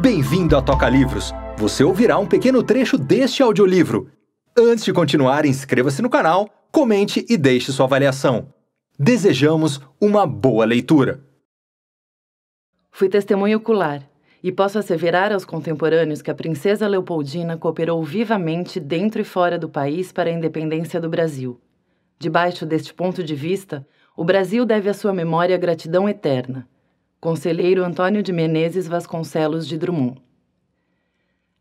Bem-vindo a Toca Livros! Você ouvirá um pequeno trecho deste audiolivro. Antes de continuar, inscreva-se no canal, comente e deixe sua avaliação. Desejamos uma boa leitura! Fui testemunho ocular e posso asseverar aos contemporâneos que a princesa Leopoldina cooperou vivamente dentro e fora do país para a independência do Brasil. Debaixo deste ponto de vista, o Brasil deve à sua memória gratidão eterna Conselheiro Antônio de Menezes Vasconcelos de Drummond.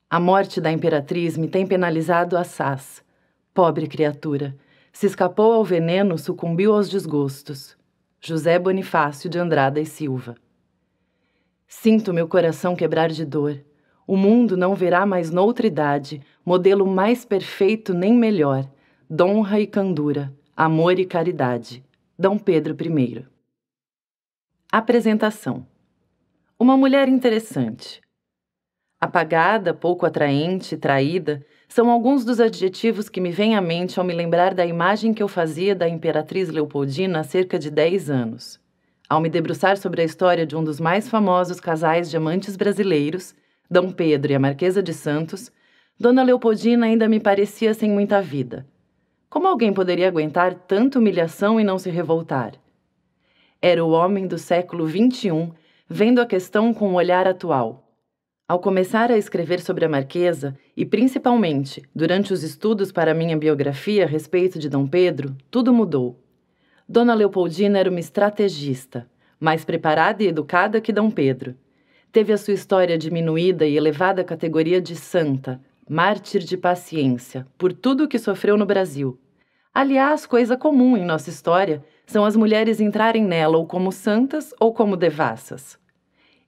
A morte da imperatriz me tem penalizado assaz. Pobre criatura, se escapou ao veneno, sucumbiu aos desgostos. José Bonifácio de Andrada e Silva. Sinto meu coração quebrar de dor. O mundo não verá mais noutra idade modelo mais perfeito nem melhor, donra e candura, amor e caridade. D. Pedro I. Apresentação: Uma mulher interessante. Apagada, pouco atraente, traída, são alguns dos adjetivos que me vêm à mente ao me lembrar da imagem que eu fazia da Imperatriz Leopoldina há cerca de 10 anos. Ao me debruçar sobre a história de um dos mais famosos casais de amantes brasileiros, D. Pedro e a Marquesa de Santos, Dona Leopoldina ainda me parecia sem muita vida. Como alguém poderia aguentar tanta humilhação e não se revoltar? era o homem do século XXI vendo a questão com o olhar atual. Ao começar a escrever sobre a Marquesa, e principalmente durante os estudos para minha biografia a respeito de Dom Pedro, tudo mudou. Dona Leopoldina era uma estrategista, mais preparada e educada que Dom Pedro. Teve a sua história diminuída e elevada à categoria de santa, mártir de paciência, por tudo o que sofreu no Brasil. Aliás, coisa comum em nossa história, são as mulheres entrarem nela ou como santas ou como devassas.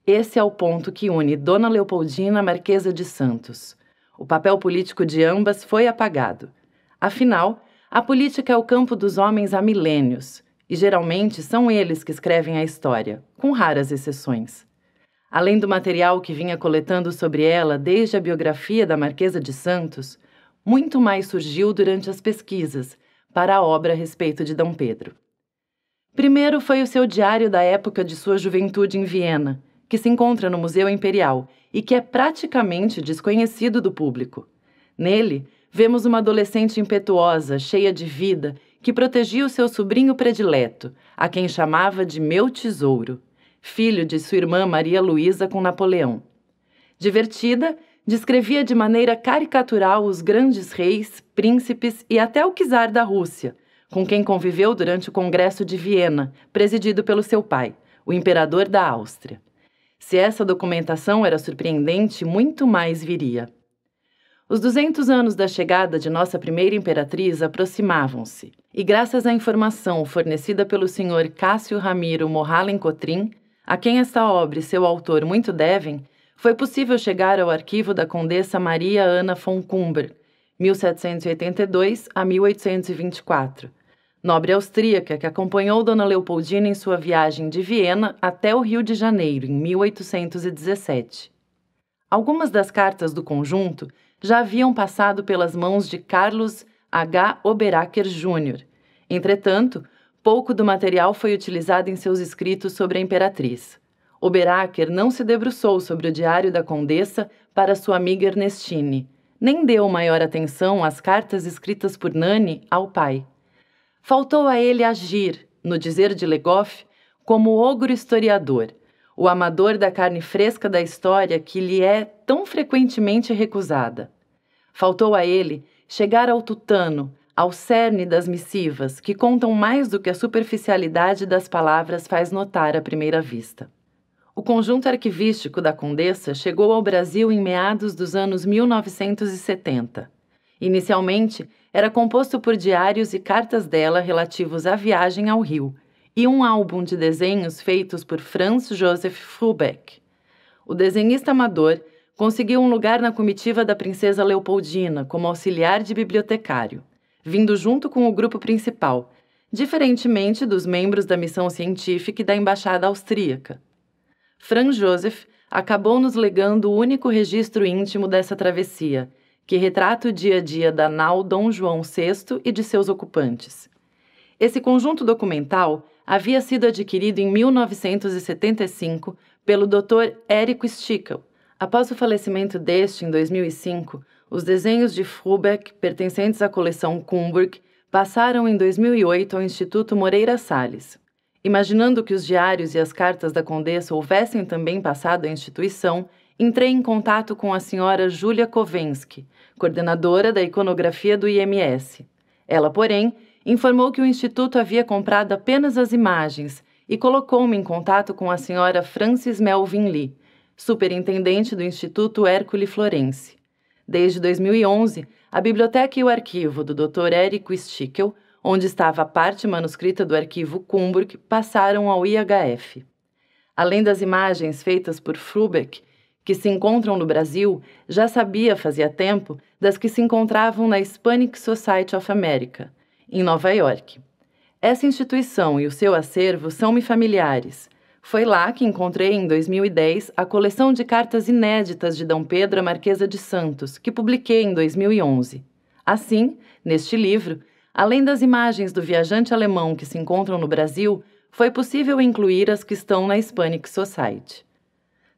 Esse é o ponto que une Dona Leopoldina à Marquesa de Santos. O papel político de ambas foi apagado. Afinal, a política é o campo dos homens há milênios, e geralmente são eles que escrevem a história, com raras exceções. Além do material que vinha coletando sobre ela desde a biografia da Marquesa de Santos, muito mais surgiu durante as pesquisas para a obra a respeito de Dom Pedro. Primeiro foi o seu diário da época de sua juventude em Viena, que se encontra no Museu Imperial e que é praticamente desconhecido do público. Nele, vemos uma adolescente impetuosa, cheia de vida, que protegia o seu sobrinho predileto, a quem chamava de meu tesouro, filho de sua irmã Maria Luísa com Napoleão. Divertida, descrevia de maneira caricatural os grandes reis, príncipes e até o czar da Rússia, com quem conviveu durante o Congresso de Viena, presidido pelo seu pai, o imperador da Áustria. Se essa documentação era surpreendente, muito mais viria. Os 200 anos da chegada de nossa primeira imperatriz aproximavam-se, e graças à informação fornecida pelo senhor Cássio Ramiro Morralen Cotrim, a quem esta obra e seu autor muito devem, foi possível chegar ao arquivo da Condessa Maria Ana von Kumber, 1782 a 1824, nobre austríaca que acompanhou Dona Leopoldina em sua viagem de Viena até o Rio de Janeiro, em 1817. Algumas das cartas do conjunto já haviam passado pelas mãos de Carlos H. Oberacker Jr. Entretanto, pouco do material foi utilizado em seus escritos sobre a imperatriz. Oberacker não se debruçou sobre o diário da condessa para sua amiga Ernestine, nem deu maior atenção às cartas escritas por Nani ao pai faltou a ele agir, no dizer de Legoff, como ogro historiador, o amador da carne fresca da história que lhe é tão frequentemente recusada. Faltou a ele chegar ao tutano, ao cerne das missivas, que contam mais do que a superficialidade das palavras faz notar à primeira vista. O conjunto arquivístico da Condessa chegou ao Brasil em meados dos anos 1970. Inicialmente, era composto por diários e cartas dela relativos à viagem ao Rio e um álbum de desenhos feitos por Franz Joseph Fulbeck. O desenhista amador conseguiu um lugar na comitiva da princesa Leopoldina como auxiliar de bibliotecário, vindo junto com o grupo principal, diferentemente dos membros da missão científica e da embaixada austríaca. Franz Joseph acabou nos legando o único registro íntimo dessa travessia, que retrata o dia a dia da nau Dom João VI e de seus ocupantes. Esse conjunto documental havia sido adquirido em 1975 pelo Dr. Érico Stickel. Após o falecimento deste, em 2005, os desenhos de Frubeck, pertencentes à coleção Kumburg, passaram em 2008 ao Instituto Moreira Salles. Imaginando que os diários e as cartas da Condessa houvessem também passado à instituição, entrei em contato com a senhora Júlia Kovensky, coordenadora da iconografia do IMS. Ela, porém, informou que o Instituto havia comprado apenas as imagens e colocou-me em contato com a senhora Francis Melvin Lee, superintendente do Instituto Hércules Florence. Desde 2011, a biblioteca e o arquivo do Dr. Érico Stickel, onde estava a parte manuscrita do arquivo Kumburg, passaram ao IHF. Além das imagens feitas por Frubeck, que se encontram no Brasil já sabia fazia tempo das que se encontravam na Hispanic Society of America, em Nova York. Essa instituição e o seu acervo são-me familiares. Foi lá que encontrei em 2010 a coleção de cartas inéditas de D. Pedro à Marquesa de Santos, que publiquei em 2011. Assim, neste livro, além das imagens do viajante alemão que se encontram no Brasil, foi possível incluir as que estão na Hispanic Society.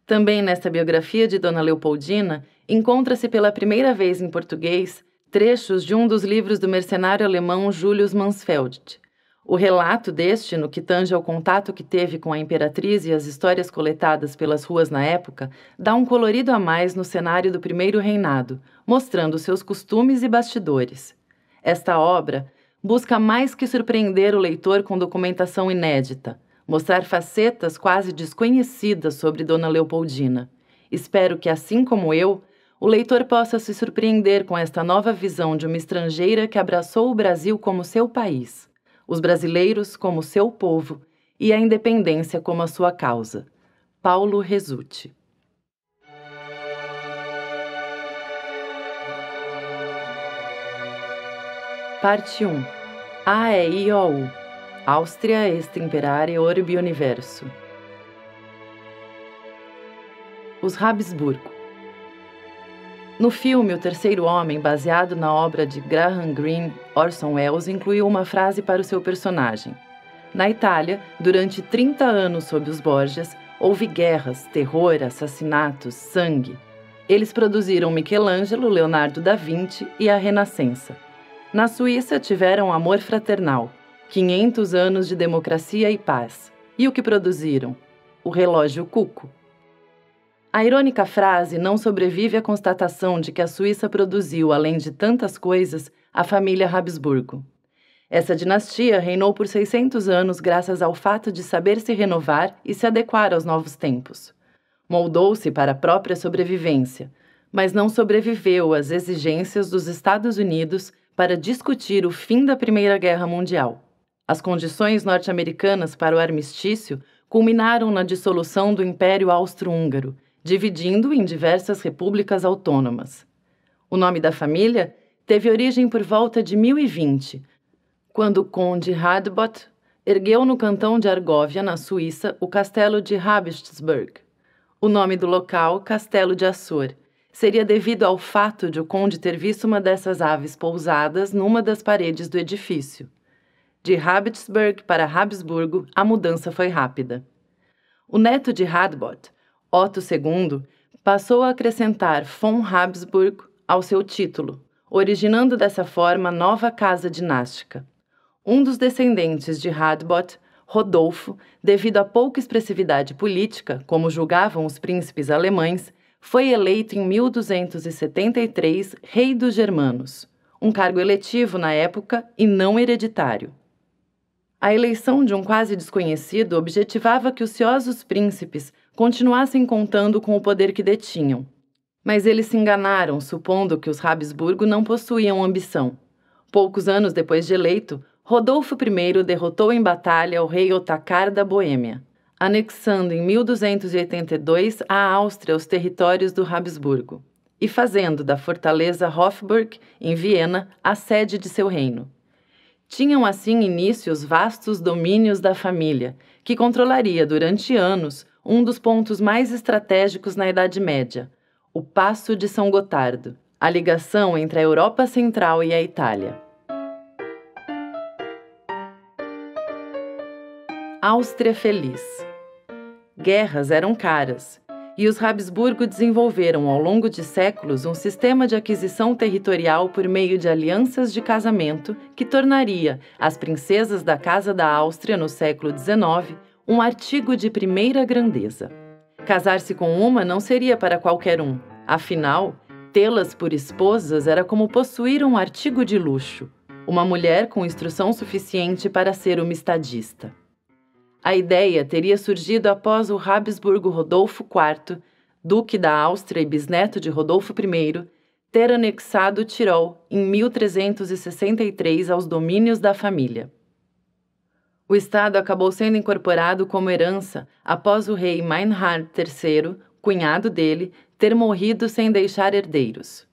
Também nesta biografia de Dona Leopoldina, encontra-se pela primeira vez em português trechos de um dos livros do mercenário alemão Julius Mansfeld. O relato deste, no que tange ao contato que teve com a imperatriz e as histórias coletadas pelas ruas na época, dá um colorido a mais no cenário do primeiro reinado, mostrando seus costumes e bastidores. Esta obra busca mais que surpreender o leitor com documentação inédita, mostrar facetas quase desconhecidas sobre Dona Leopoldina. Espero que, assim como eu, o leitor possa se surpreender com esta nova visão de uma estrangeira que abraçou o Brasil como seu país, os brasileiros como seu povo e a independência como a sua causa. Paulo Resulte. Parte 1 U Áustria Extemperare orbi universo. Os Habsburgo. No filme O Terceiro Homem, baseado na obra de Graham Greene, Orson Welles incluiu uma frase para o seu personagem. Na Itália, durante 30 anos sob os Borgias, houve guerras, terror, assassinatos, sangue. Eles produziram Michelangelo, Leonardo da Vinci e a Renascença. Na Suíça tiveram amor fraternal. 500 anos de democracia e paz. E o que produziram? O relógio Cuco. A irônica frase não sobrevive à constatação de que a Suíça produziu, além de tantas coisas, a família Habsburgo. Essa dinastia reinou por 600 anos graças ao fato de saber se renovar e se adequar aos novos tempos. Moldou-se para a própria sobrevivência, mas não sobreviveu às exigências dos Estados Unidos para discutir o fim da Primeira Guerra Mundial. As condições norte-americanas para o armistício culminaram na dissolução do Império Austro-Húngaro, dividindo em diversas repúblicas autônomas. O nome da família teve origem por volta de 1020, quando o conde Radbot ergueu no cantão de Argóvia, na Suíça, o castelo de Habichtsburg. O nome do local, Castelo de Açor, seria devido ao fato de o conde ter visto uma dessas aves pousadas numa das paredes do edifício. De Habsburg para Habsburgo, a mudança foi rápida. O neto de Radbot, Otto II, passou a acrescentar von Habsburg ao seu título, originando dessa forma a nova casa dinástica. Um dos descendentes de Radbot, Rodolfo, devido à pouca expressividade política, como julgavam os príncipes alemães, foi eleito em 1273 rei dos germanos, um cargo eletivo na época e não hereditário. A eleição de um quase desconhecido objetivava que os ociosos príncipes continuassem contando com o poder que detinham. Mas eles se enganaram, supondo que os Habsburgo não possuíam ambição. Poucos anos depois de eleito, Rodolfo I derrotou em batalha o rei Otacar da Boêmia, anexando em 1282 a Áustria os territórios do Habsburgo e fazendo da fortaleza Hofburg, em Viena, a sede de seu reino. Tinham assim início os vastos domínios da família, que controlaria durante anos um dos pontos mais estratégicos na Idade Média, o Passo de São Gotardo, a ligação entre a Europa Central e a Itália. Áustria Feliz. Guerras eram caras e os Habsburgo desenvolveram ao longo de séculos um sistema de aquisição territorial por meio de alianças de casamento que tornaria as princesas da Casa da Áustria no século XIX um artigo de primeira grandeza. Casar-se com uma não seria para qualquer um, afinal, tê-las por esposas era como possuir um artigo de luxo, uma mulher com instrução suficiente para ser uma estadista. A ideia teria surgido após o Habsburgo Rodolfo IV, duque da Áustria e bisneto de Rodolfo I, ter anexado o Tirol em 1363 aos domínios da família. O estado acabou sendo incorporado como herança após o rei Meinhard III, cunhado dele, ter morrido sem deixar herdeiros.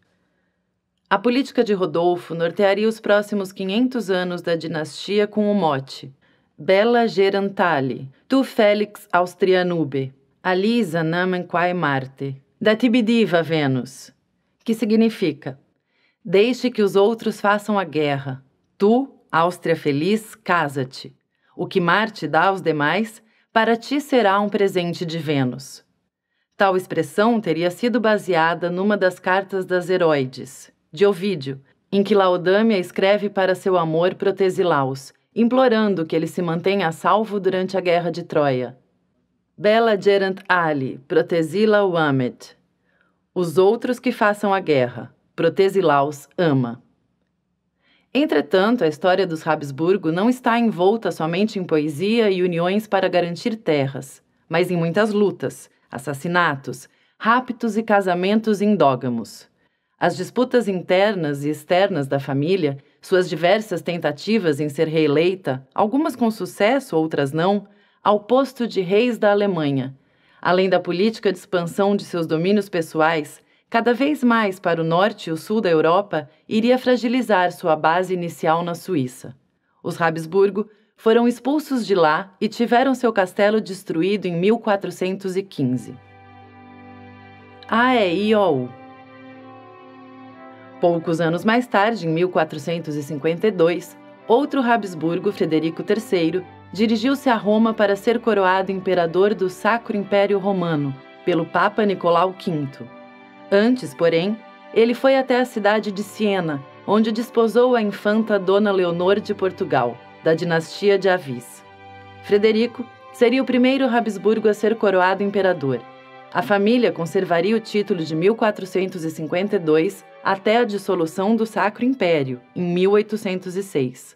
A política de Rodolfo nortearia os próximos 500 anos da dinastia com o mote: Bella Gerantali, tu Félix Austrianube, Alisa namen quae Marte, datibidiva Vênus, que significa Deixe que os outros façam a guerra. Tu, Áustria feliz, casa-te. O que Marte dá aos demais, para ti será um presente de Vênus. Tal expressão teria sido baseada numa das cartas das Heroides, de Ovídio, em que Laodâmia escreve para seu amor Protesilaus, implorando que ele se mantenha a salvo durante a guerra de Troia. Bela Gerant Ali, protesila Wamet. Os outros que façam a guerra, protesilaus ama. Entretanto, a história dos Habsburgo não está envolta somente em poesia e uniões para garantir terras, mas em muitas lutas, assassinatos, raptos e casamentos indógamos. As disputas internas e externas da família suas diversas tentativas em ser reeleita, algumas com sucesso, outras não, ao posto de reis da Alemanha. Além da política de expansão de seus domínios pessoais, cada vez mais para o norte e o sul da Europa, iria fragilizar sua base inicial na Suíça. Os Habsburgo foram expulsos de lá e tiveram seu castelo destruído em 1415. AEIOU Poucos anos mais tarde, em 1452, outro Habsburgo, Frederico III, dirigiu-se a Roma para ser coroado imperador do Sacro Império Romano pelo Papa Nicolau V. Antes, porém, ele foi até a cidade de Siena, onde desposou a infanta Dona Leonor de Portugal, da dinastia de Avis. Frederico seria o primeiro Habsburgo a ser coroado imperador a família conservaria o título de 1452 até a dissolução do Sacro Império, em 1806.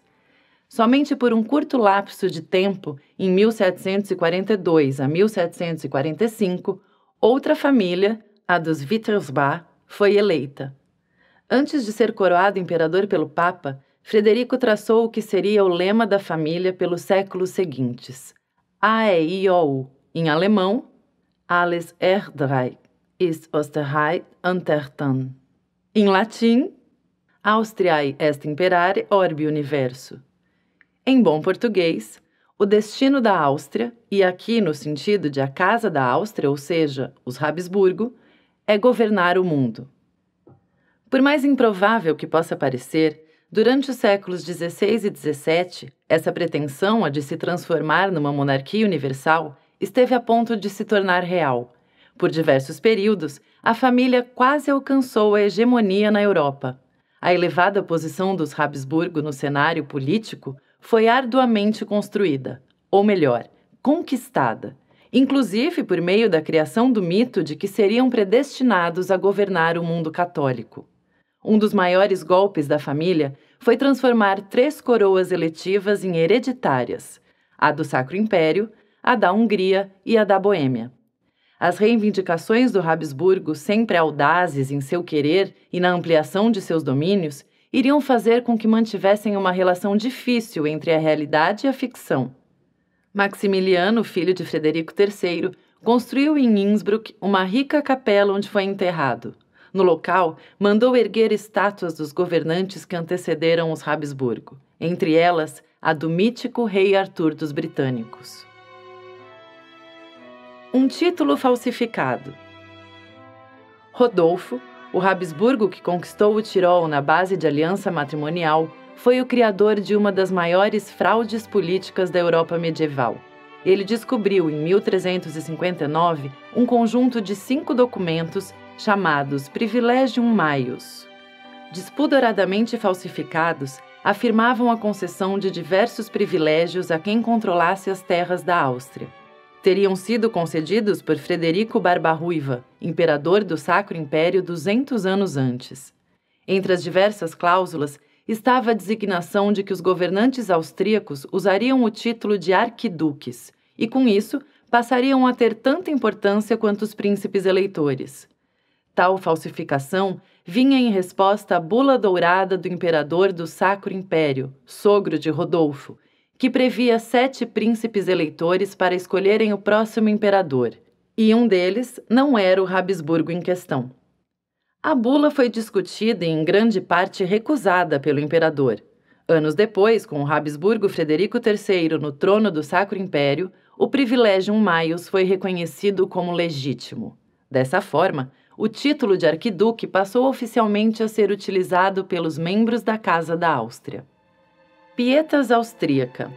Somente por um curto lapso de tempo, em 1742 a 1745, outra família, a dos Wittelsbach, foi eleita. Antes de ser coroado imperador pelo Papa, Frederico traçou o que seria o lema da família pelos séculos seguintes: AEIOU, é em alemão, alles Erdreich ist Österreich untertan. Em latim, Austriae est imperare orbi universo. Em bom português, o destino da Áustria, e aqui no sentido de a Casa da Áustria, ou seja, os Habsburgo, é governar o mundo. Por mais improvável que possa parecer, durante os séculos XVI e XVII, essa pretensão a de se transformar numa monarquia universal esteve a ponto de se tornar real. Por diversos períodos, a família quase alcançou a hegemonia na Europa. A elevada posição dos Habsburgo no cenário político foi arduamente construída, ou melhor, conquistada, inclusive por meio da criação do mito de que seriam predestinados a governar o mundo católico. Um dos maiores golpes da família foi transformar três coroas eletivas em hereditárias: a do Sacro Império, a da Hungria e a da Boêmia. As reivindicações do Habsburgo, sempre audazes em seu querer e na ampliação de seus domínios, iriam fazer com que mantivessem uma relação difícil entre a realidade e a ficção. Maximiliano, filho de Frederico III, construiu em Innsbruck uma rica capela onde foi enterrado. No local, mandou erguer estátuas dos governantes que antecederam os Habsburgo, entre elas a do mítico rei Artur dos Britânicos um título falsificado. Rodolfo, o Habsburgo que conquistou o Tirol na base de aliança matrimonial, foi o criador de uma das maiores fraudes políticas da Europa medieval. Ele descobriu, em 1359, um conjunto de cinco documentos chamados Privilegium Maius. Despudoradamente falsificados, afirmavam a concessão de diversos privilégios a quem controlasse as terras da Áustria teriam sido concedidos por Frederico Barbarruiva, imperador do Sacro Império 200 anos antes. Entre as diversas cláusulas estava a designação de que os governantes austríacos usariam o título de arquiduques e, com isso, passariam a ter tanta importância quanto os príncipes eleitores. Tal falsificação vinha em resposta à bula dourada do imperador do Sacro Império, sogro de Rodolfo, que previa sete príncipes eleitores para escolherem o próximo imperador, e um deles não era o Habsburgo em questão. A bula foi discutida e, em grande parte, recusada pelo imperador. Anos depois, com o Habsburgo Frederico III no trono do Sacro Império, o privilégio Maius foi reconhecido como legítimo. Dessa forma, o título de arquiduque passou oficialmente a ser utilizado pelos membros da Casa da Áustria. Pietas Austríaca.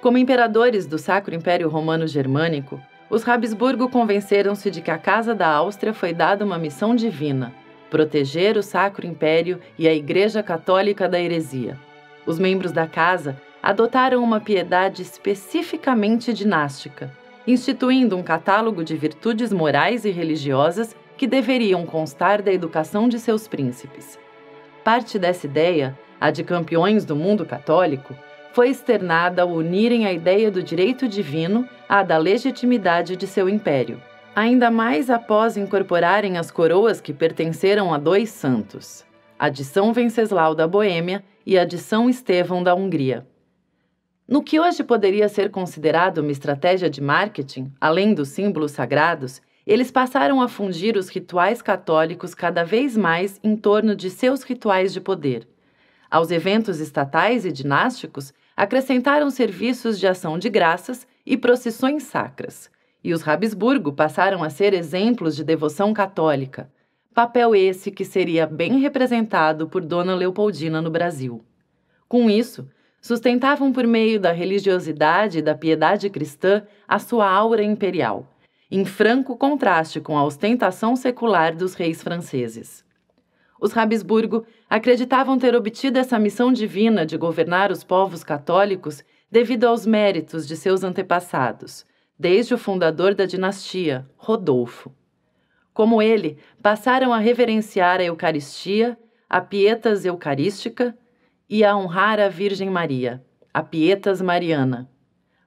Como imperadores do Sacro Império Romano Germânico, os Habsburgo convenceram-se de que a Casa da Áustria foi dada uma missão divina: proteger o Sacro Império e a Igreja Católica da heresia. Os membros da casa adotaram uma piedade especificamente dinástica, instituindo um catálogo de virtudes morais e religiosas que deveriam constar da educação de seus príncipes. Parte dessa ideia a de campeões do mundo católico, foi externada ao unirem a ideia do direito divino à da legitimidade de seu império, ainda mais após incorporarem as coroas que pertenceram a dois santos, a de São Venceslau da Boêmia e a de São Estevão da Hungria. No que hoje poderia ser considerado uma estratégia de marketing, além dos símbolos sagrados, eles passaram a fundir os rituais católicos cada vez mais em torno de seus rituais de poder. Aos eventos estatais e dinásticos, acrescentaram serviços de ação de graças e procissões sacras. E os Habsburgo passaram a ser exemplos de devoção católica, papel esse que seria bem representado por Dona Leopoldina no Brasil. Com isso, sustentavam por meio da religiosidade e da piedade cristã a sua aura imperial, em franco contraste com a ostentação secular dos reis franceses. Os Habsburgo acreditavam ter obtido essa missão divina de governar os povos católicos devido aos méritos de seus antepassados, desde o fundador da dinastia, Rodolfo. Como ele, passaram a reverenciar a Eucaristia, a Pietas Eucarística e a honrar a Virgem Maria, a Pietas Mariana.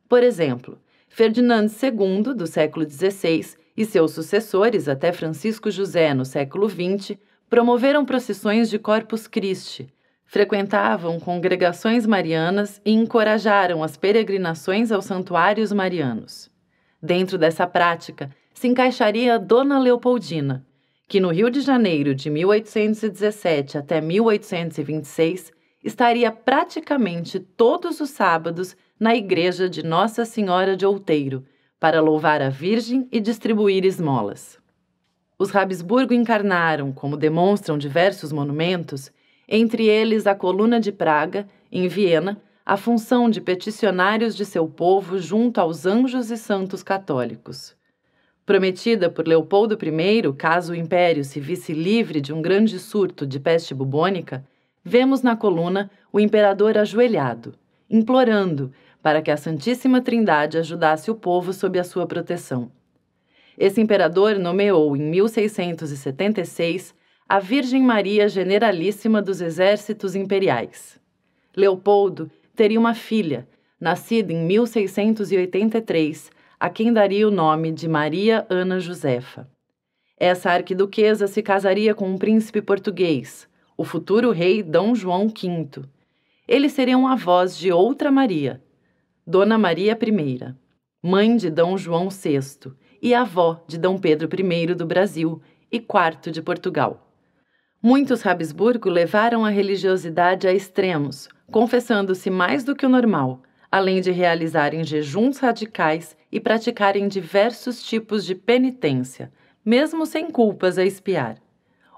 Por exemplo, Ferdinando II, do século XVI, e seus sucessores até Francisco José, no século XX, promoveram procissões de Corpus Christi, frequentavam congregações marianas e encorajaram as peregrinações aos santuários marianos. Dentro dessa prática se encaixaria Dona Leopoldina, que no Rio de Janeiro de 1817 até 1826 estaria praticamente todos os sábados na igreja de Nossa Senhora de Outeiro para louvar a Virgem e distribuir esmolas. Os Habsburgo encarnaram, como demonstram diversos monumentos, entre eles a Coluna de Praga, em Viena, a função de peticionários de seu povo junto aos anjos e santos católicos. Prometida por Leopoldo I, caso o império se visse livre de um grande surto de peste bubônica, vemos na coluna o imperador ajoelhado, implorando para que a Santíssima Trindade ajudasse o povo sob a sua proteção. Esse imperador nomeou em 1676 a Virgem Maria Generalíssima dos Exércitos Imperiais. Leopoldo teria uma filha, nascida em 1683, a quem daria o nome de Maria Ana Josefa. Essa arquiduquesa se casaria com um príncipe português, o futuro rei Dom João V. Eles seriam avós de outra Maria, Dona Maria I, mãe de Dom João VI, e avó de Dom Pedro I do Brasil e IV de Portugal. Muitos Habsburgo levaram a religiosidade a extremos, confessando-se mais do que o normal, além de realizarem jejuns radicais e praticarem diversos tipos de penitência, mesmo sem culpas a espiar.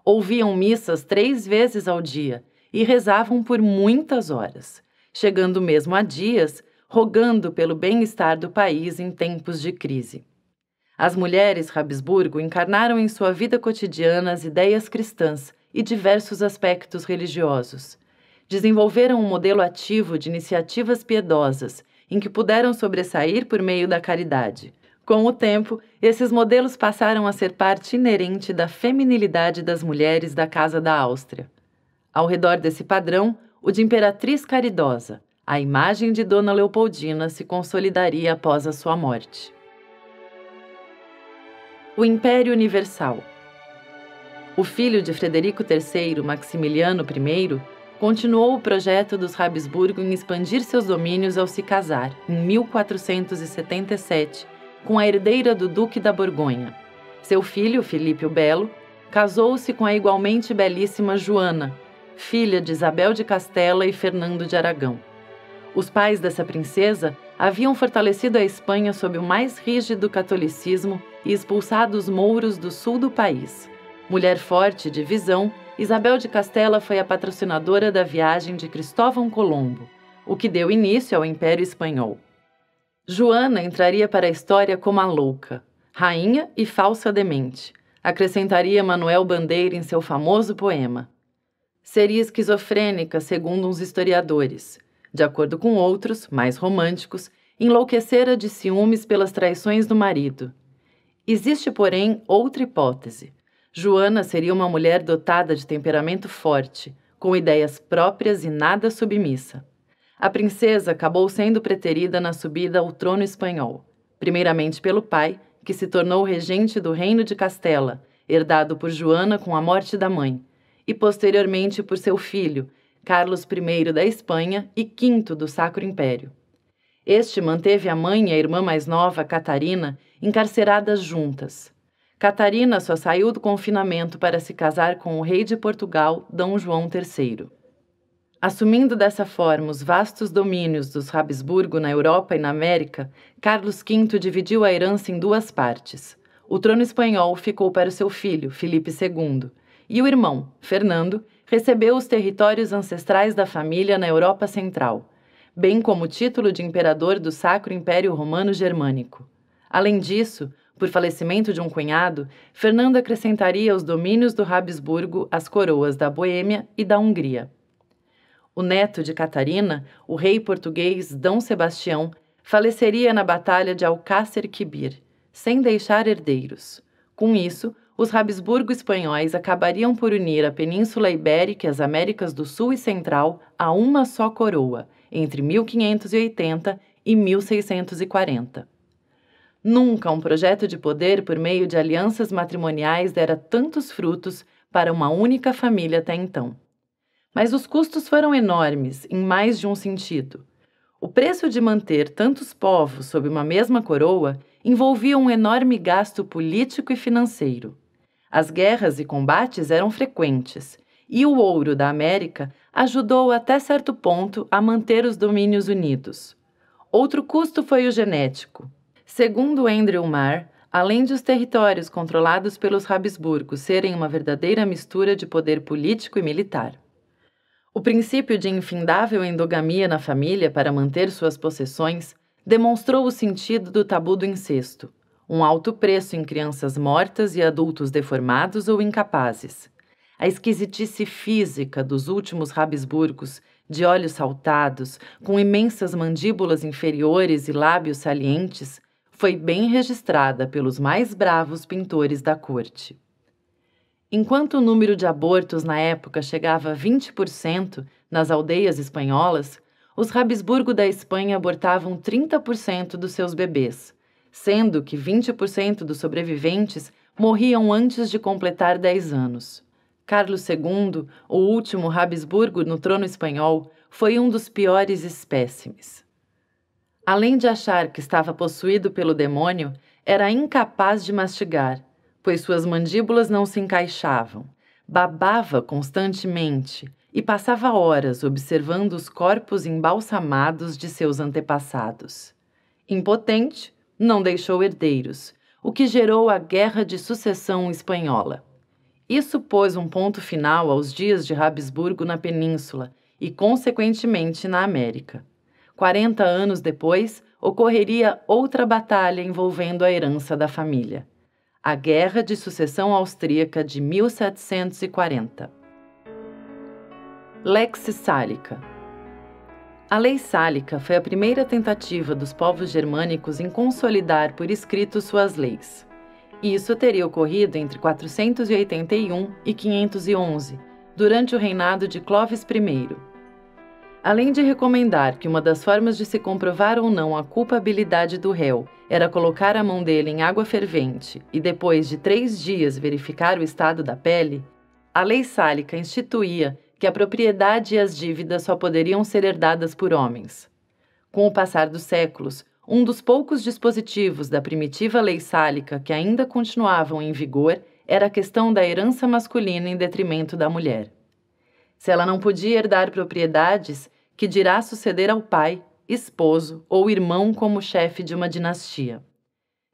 Ouviam missas três vezes ao dia e rezavam por muitas horas, chegando mesmo a dias rogando pelo bem-estar do país em tempos de crise. As mulheres Habsburgo encarnaram em sua vida cotidiana as ideias cristãs e diversos aspectos religiosos. Desenvolveram um modelo ativo de iniciativas piedosas, em que puderam sobressair por meio da caridade. Com o tempo, esses modelos passaram a ser parte inerente da feminilidade das mulheres da Casa da Áustria. Ao redor desse padrão, o de imperatriz caridosa, a imagem de Dona Leopoldina se consolidaria após a sua morte o Império Universal. O filho de Frederico III, Maximiliano I, continuou o projeto dos Habsburgo em expandir seus domínios ao se casar, em 1477, com a herdeira do Duque da Borgonha. Seu filho, Filipe o Belo, casou-se com a igualmente belíssima Joana, filha de Isabel de Castela e Fernando de Aragão. Os pais dessa princesa haviam fortalecido a Espanha sob o mais rígido catolicismo e expulsado os mouros do sul do país. Mulher forte de visão, Isabel de Castela foi a patrocinadora da viagem de Cristóvão Colombo, o que deu início ao Império Espanhol. Joana entraria para a história como a louca, rainha e falsa demente, acrescentaria Manuel Bandeira em seu famoso poema. Seria esquizofrênica, segundo uns historiadores, de acordo com outros, mais românticos, enlouquecera de ciúmes pelas traições do marido. Existe, porém, outra hipótese. Joana seria uma mulher dotada de temperamento forte, com ideias próprias e nada submissa. A princesa acabou sendo preterida na subida ao trono espanhol, primeiramente pelo pai, que se tornou regente do reino de Castela, herdado por Joana com a morte da mãe, e posteriormente por seu filho, Carlos I da Espanha e V do Sacro Império. Este manteve a mãe e a irmã mais nova, Catarina, encarceradas juntas. Catarina só saiu do confinamento para se casar com o rei de Portugal, Dom João III. Assumindo dessa forma os vastos domínios dos Habsburgo na Europa e na América, Carlos V dividiu a herança em duas partes. O trono espanhol ficou para seu filho, Felipe II, e o irmão, Fernando, recebeu os territórios ancestrais da família na Europa Central, bem como o título de imperador do Sacro Império Romano Germânico. Além disso, por falecimento de um cunhado, Fernando acrescentaria aos domínios do Habsburgo as coroas da Boêmia e da Hungria. O neto de Catarina, o rei português D. Sebastião, faleceria na Batalha de Alcácer Quibir, sem deixar herdeiros. Com isso, os Habsburgo espanhóis acabariam por unir a Península Ibérica e as Américas do Sul e Central a uma só coroa, entre 1580 e 1640. Nunca um projeto de poder por meio de alianças matrimoniais dera tantos frutos para uma única família até então. Mas os custos foram enormes, em mais de um sentido. O preço de manter tantos povos sob uma mesma coroa envolvia um enorme gasto político e financeiro. As guerras e combates eram frequentes, e o ouro da América ajudou até certo ponto a manter os domínios unidos. Outro custo foi o genético. Segundo Andrew Marr, além de os territórios controlados pelos Habsburgos serem uma verdadeira mistura de poder político e militar. O princípio de infindável endogamia na família para manter suas possessões demonstrou o sentido do tabu do incesto, um alto preço em crianças mortas e adultos deformados ou incapazes. A esquisitice física dos últimos Habsburgos, de olhos saltados, com imensas mandíbulas inferiores e lábios salientes, foi bem registrada pelos mais bravos pintores da corte. Enquanto o número de abortos na época chegava a 20% nas aldeias espanholas, os Habsburgo da Espanha abortavam 30% dos seus bebês sendo que 20% dos sobreviventes morriam antes de completar 10 anos. Carlos II, o último Habsburgo no trono espanhol, foi um dos piores espécimes. Além de achar que estava possuído pelo demônio, era incapaz de mastigar, pois suas mandíbulas não se encaixavam. Babava constantemente e passava horas observando os corpos embalsamados de seus antepassados. Impotente, não deixou herdeiros, o que gerou a Guerra de Sucessão Espanhola. Isso pôs um ponto final aos dias de Habsburgo na Península e, consequentemente, na América. 40 anos depois, ocorreria outra batalha envolvendo a herança da família. A Guerra de Sucessão Austríaca de 1740. Lex Sálica a Lei Sálica foi a primeira tentativa dos povos germânicos em consolidar por escrito suas leis. Isso teria ocorrido entre 481 e 511, durante o reinado de Clovis I. Além de recomendar que uma das formas de se comprovar ou não a culpabilidade do réu era colocar a mão dele em água fervente e depois de três dias verificar o estado da pele, a Lei Sálica instituía que a propriedade e as dívidas só poderiam ser herdadas por homens. Com o passar dos séculos, um dos poucos dispositivos da primitiva lei sálica que ainda continuavam em vigor era a questão da herança masculina em detrimento da mulher. Se ela não podia herdar propriedades, que dirá suceder ao pai, esposo ou irmão como chefe de uma dinastia.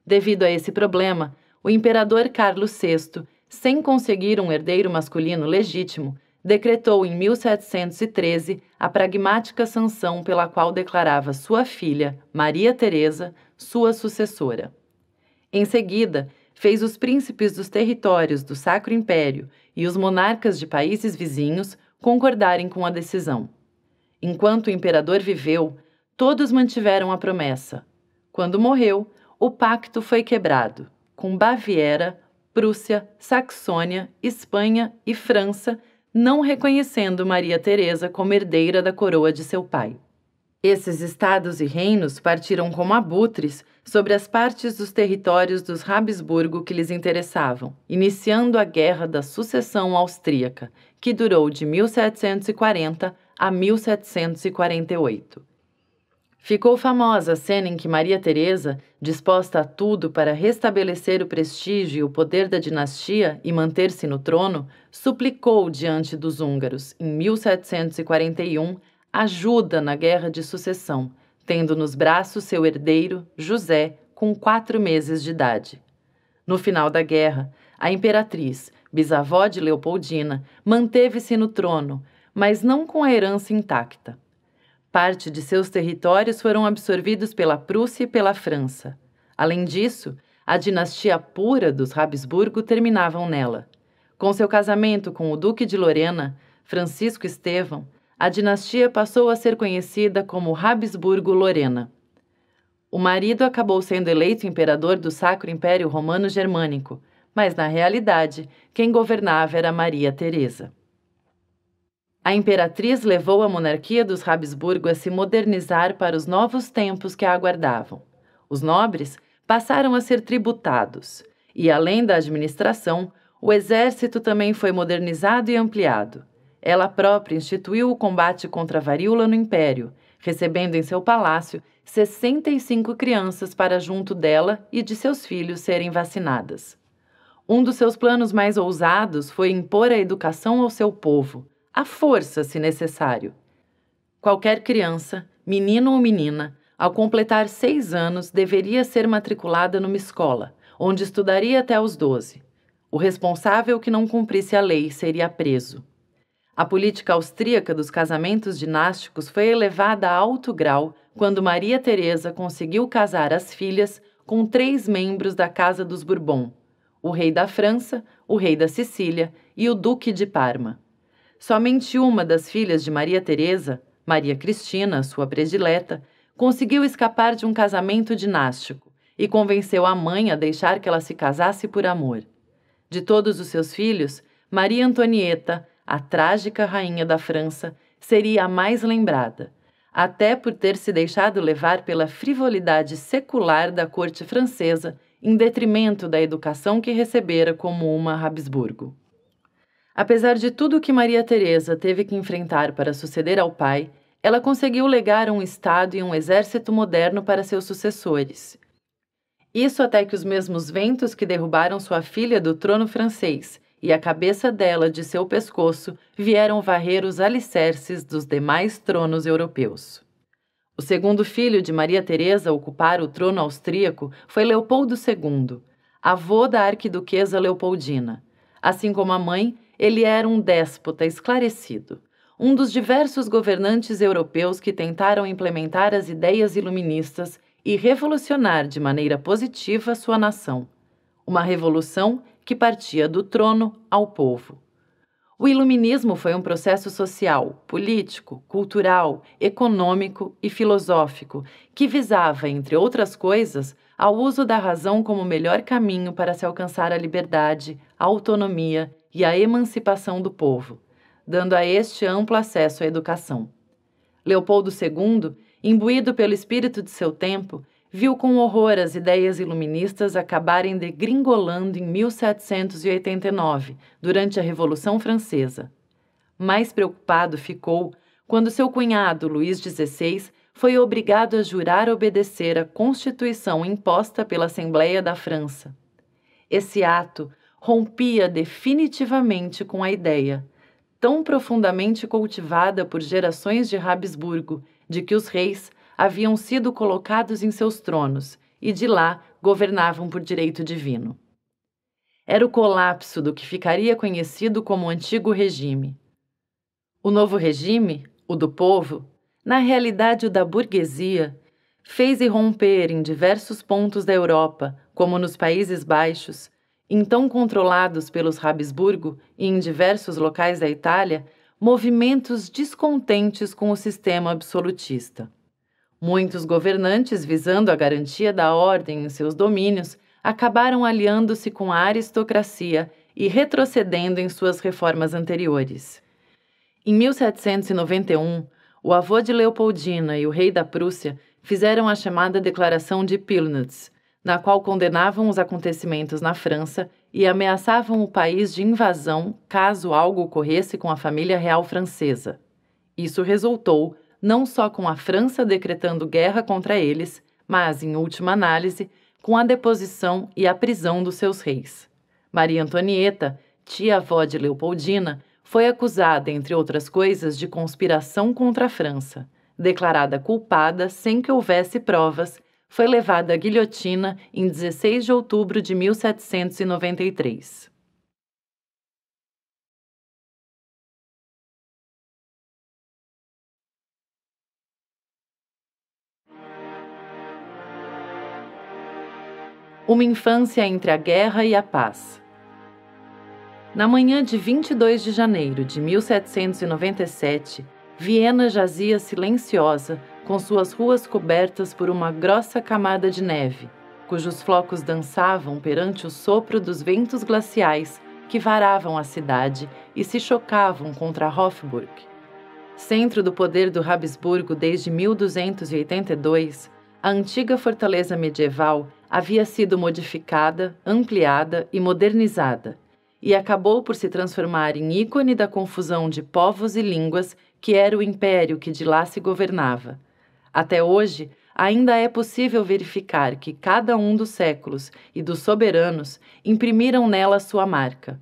Devido a esse problema, o imperador Carlos VI, sem conseguir um herdeiro masculino legítimo, decretou em 1713 a pragmática sanção pela qual declarava sua filha, Maria Teresa, sua sucessora. Em seguida, fez os príncipes dos territórios do Sacro Império e os monarcas de países vizinhos concordarem com a decisão. Enquanto o imperador viveu, todos mantiveram a promessa. Quando morreu, o pacto foi quebrado, com Baviera, Prússia, Saxônia, Espanha e França não reconhecendo Maria Teresa como herdeira da coroa de seu pai. Esses estados e reinos partiram como abutres sobre as partes dos territórios dos Habsburgo que lhes interessavam, iniciando a Guerra da Sucessão Austríaca, que durou de 1740 a 1748. Ficou famosa a cena em que Maria Teresa, disposta a tudo para restabelecer o prestígio e o poder da dinastia e manter-se no trono, suplicou diante dos húngaros, em 1741, ajuda na guerra de sucessão, tendo nos braços seu herdeiro, José, com quatro meses de idade. No final da guerra, a imperatriz, bisavó de Leopoldina, manteve-se no trono, mas não com a herança intacta. Parte de seus territórios foram absorvidos pela Prússia e pela França. Além disso, a dinastia pura dos Habsburgo terminavam nela. Com seu casamento com o Duque de Lorena, Francisco Estevão, a dinastia passou a ser conhecida como Habsburgo-Lorena. O marido acabou sendo eleito imperador do Sacro Império Romano Germânico, mas na realidade, quem governava era Maria Teresa. A imperatriz levou a monarquia dos Habsburgo a se modernizar para os novos tempos que a aguardavam. Os nobres passaram a ser tributados, e além da administração, o exército também foi modernizado e ampliado. Ela própria instituiu o combate contra a varíola no império, recebendo em seu palácio 65 crianças para junto dela e de seus filhos serem vacinadas. Um dos seus planos mais ousados foi impor a educação ao seu povo, à força, se necessário. Qualquer criança, menino ou menina, ao completar seis anos, deveria ser matriculada numa escola, onde estudaria até os 12. O responsável que não cumprisse a lei seria preso. A política austríaca dos casamentos dinásticos foi elevada a alto grau quando Maria Teresa conseguiu casar as filhas com três membros da Casa dos Bourbon: o rei da França, o rei da Sicília e o duque de Parma. Somente uma das filhas de Maria Teresa, Maria Cristina, sua predileta, conseguiu escapar de um casamento dinástico e convenceu a mãe a deixar que ela se casasse por amor. De todos os seus filhos, Maria Antonieta, a trágica rainha da França, seria a mais lembrada, até por ter se deixado levar pela frivolidade secular da corte francesa em detrimento da educação que recebera como uma Habsburgo. Apesar de tudo o que Maria Teresa teve que enfrentar para suceder ao pai, ela conseguiu legar um Estado e um exército moderno para seus sucessores. Isso até que os mesmos ventos que derrubaram sua filha do trono francês e a cabeça dela de seu pescoço vieram varrer os alicerces dos demais tronos europeus. O segundo filho de Maria Teresa a ocupar o trono austríaco foi Leopoldo II, avô da arquiduquesa Leopoldina. Assim como a mãe, ele era um déspota esclarecido, um dos diversos governantes europeus que tentaram implementar as ideias iluministas e revolucionar de maneira positiva sua nação. Uma revolução que partia do trono ao povo. O iluminismo foi um processo social, político, cultural, econômico e filosófico que visava, entre outras coisas, ao uso da razão como melhor caminho para se alcançar a liberdade, a autonomia e a emancipação do povo, dando a este amplo acesso à educação. Leopoldo II, imbuído pelo espírito de seu tempo, viu com horror as ideias iluministas acabarem degringolando em 1789, durante a Revolução Francesa. Mais preocupado ficou quando seu cunhado Luís XVI foi obrigado a jurar obedecer à Constituição imposta pela Assembleia da França. Esse ato rompia definitivamente com a ideia, tão profundamente cultivada por gerações de Habsburgo, de que os reis haviam sido colocados em seus tronos e de lá governavam por direito divino. Era o colapso do que ficaria conhecido como Antigo Regime. O novo regime, o do povo, na realidade o da burguesia, fez irromper em diversos pontos da Europa, como nos Países Baixos, então controlados pelos Habsburgo e em diversos locais da Itália, movimentos descontentes com o sistema absolutista. Muitos governantes, visando a garantia da ordem em seus domínios, acabaram aliando-se com a aristocracia e retrocedendo em suas reformas anteriores. Em 1791, o avô de Leopoldina e o rei da Prússia fizeram a chamada Declaração de Pillnitz, na qual condenavam os acontecimentos na França e ameaçavam o país de invasão caso algo ocorresse com a família real francesa. Isso resultou não só com a França decretando guerra contra eles, mas, em última análise, com a deposição e a prisão dos seus reis. Maria Antonieta, tia-avó de Leopoldina, foi acusada, entre outras coisas, de conspiração contra a França, declarada culpada sem que houvesse provas foi levado à guilhotina em 16 de outubro de 1793. Uma infância entre a guerra e a paz. Na manhã de 22 de janeiro de 1797, Viena jazia silenciosa com suas ruas cobertas por uma grossa camada de neve, cujos flocos dançavam perante o sopro dos ventos glaciais que varavam a cidade e se chocavam contra Hofburg. Centro do poder do Habsburgo desde 1282, a antiga fortaleza medieval havia sido modificada, ampliada e modernizada, e acabou por se transformar em ícone da confusão de povos e línguas que era o império que de lá se governava. Até hoje, ainda é possível verificar que cada um dos séculos e dos soberanos imprimiram nela sua marca.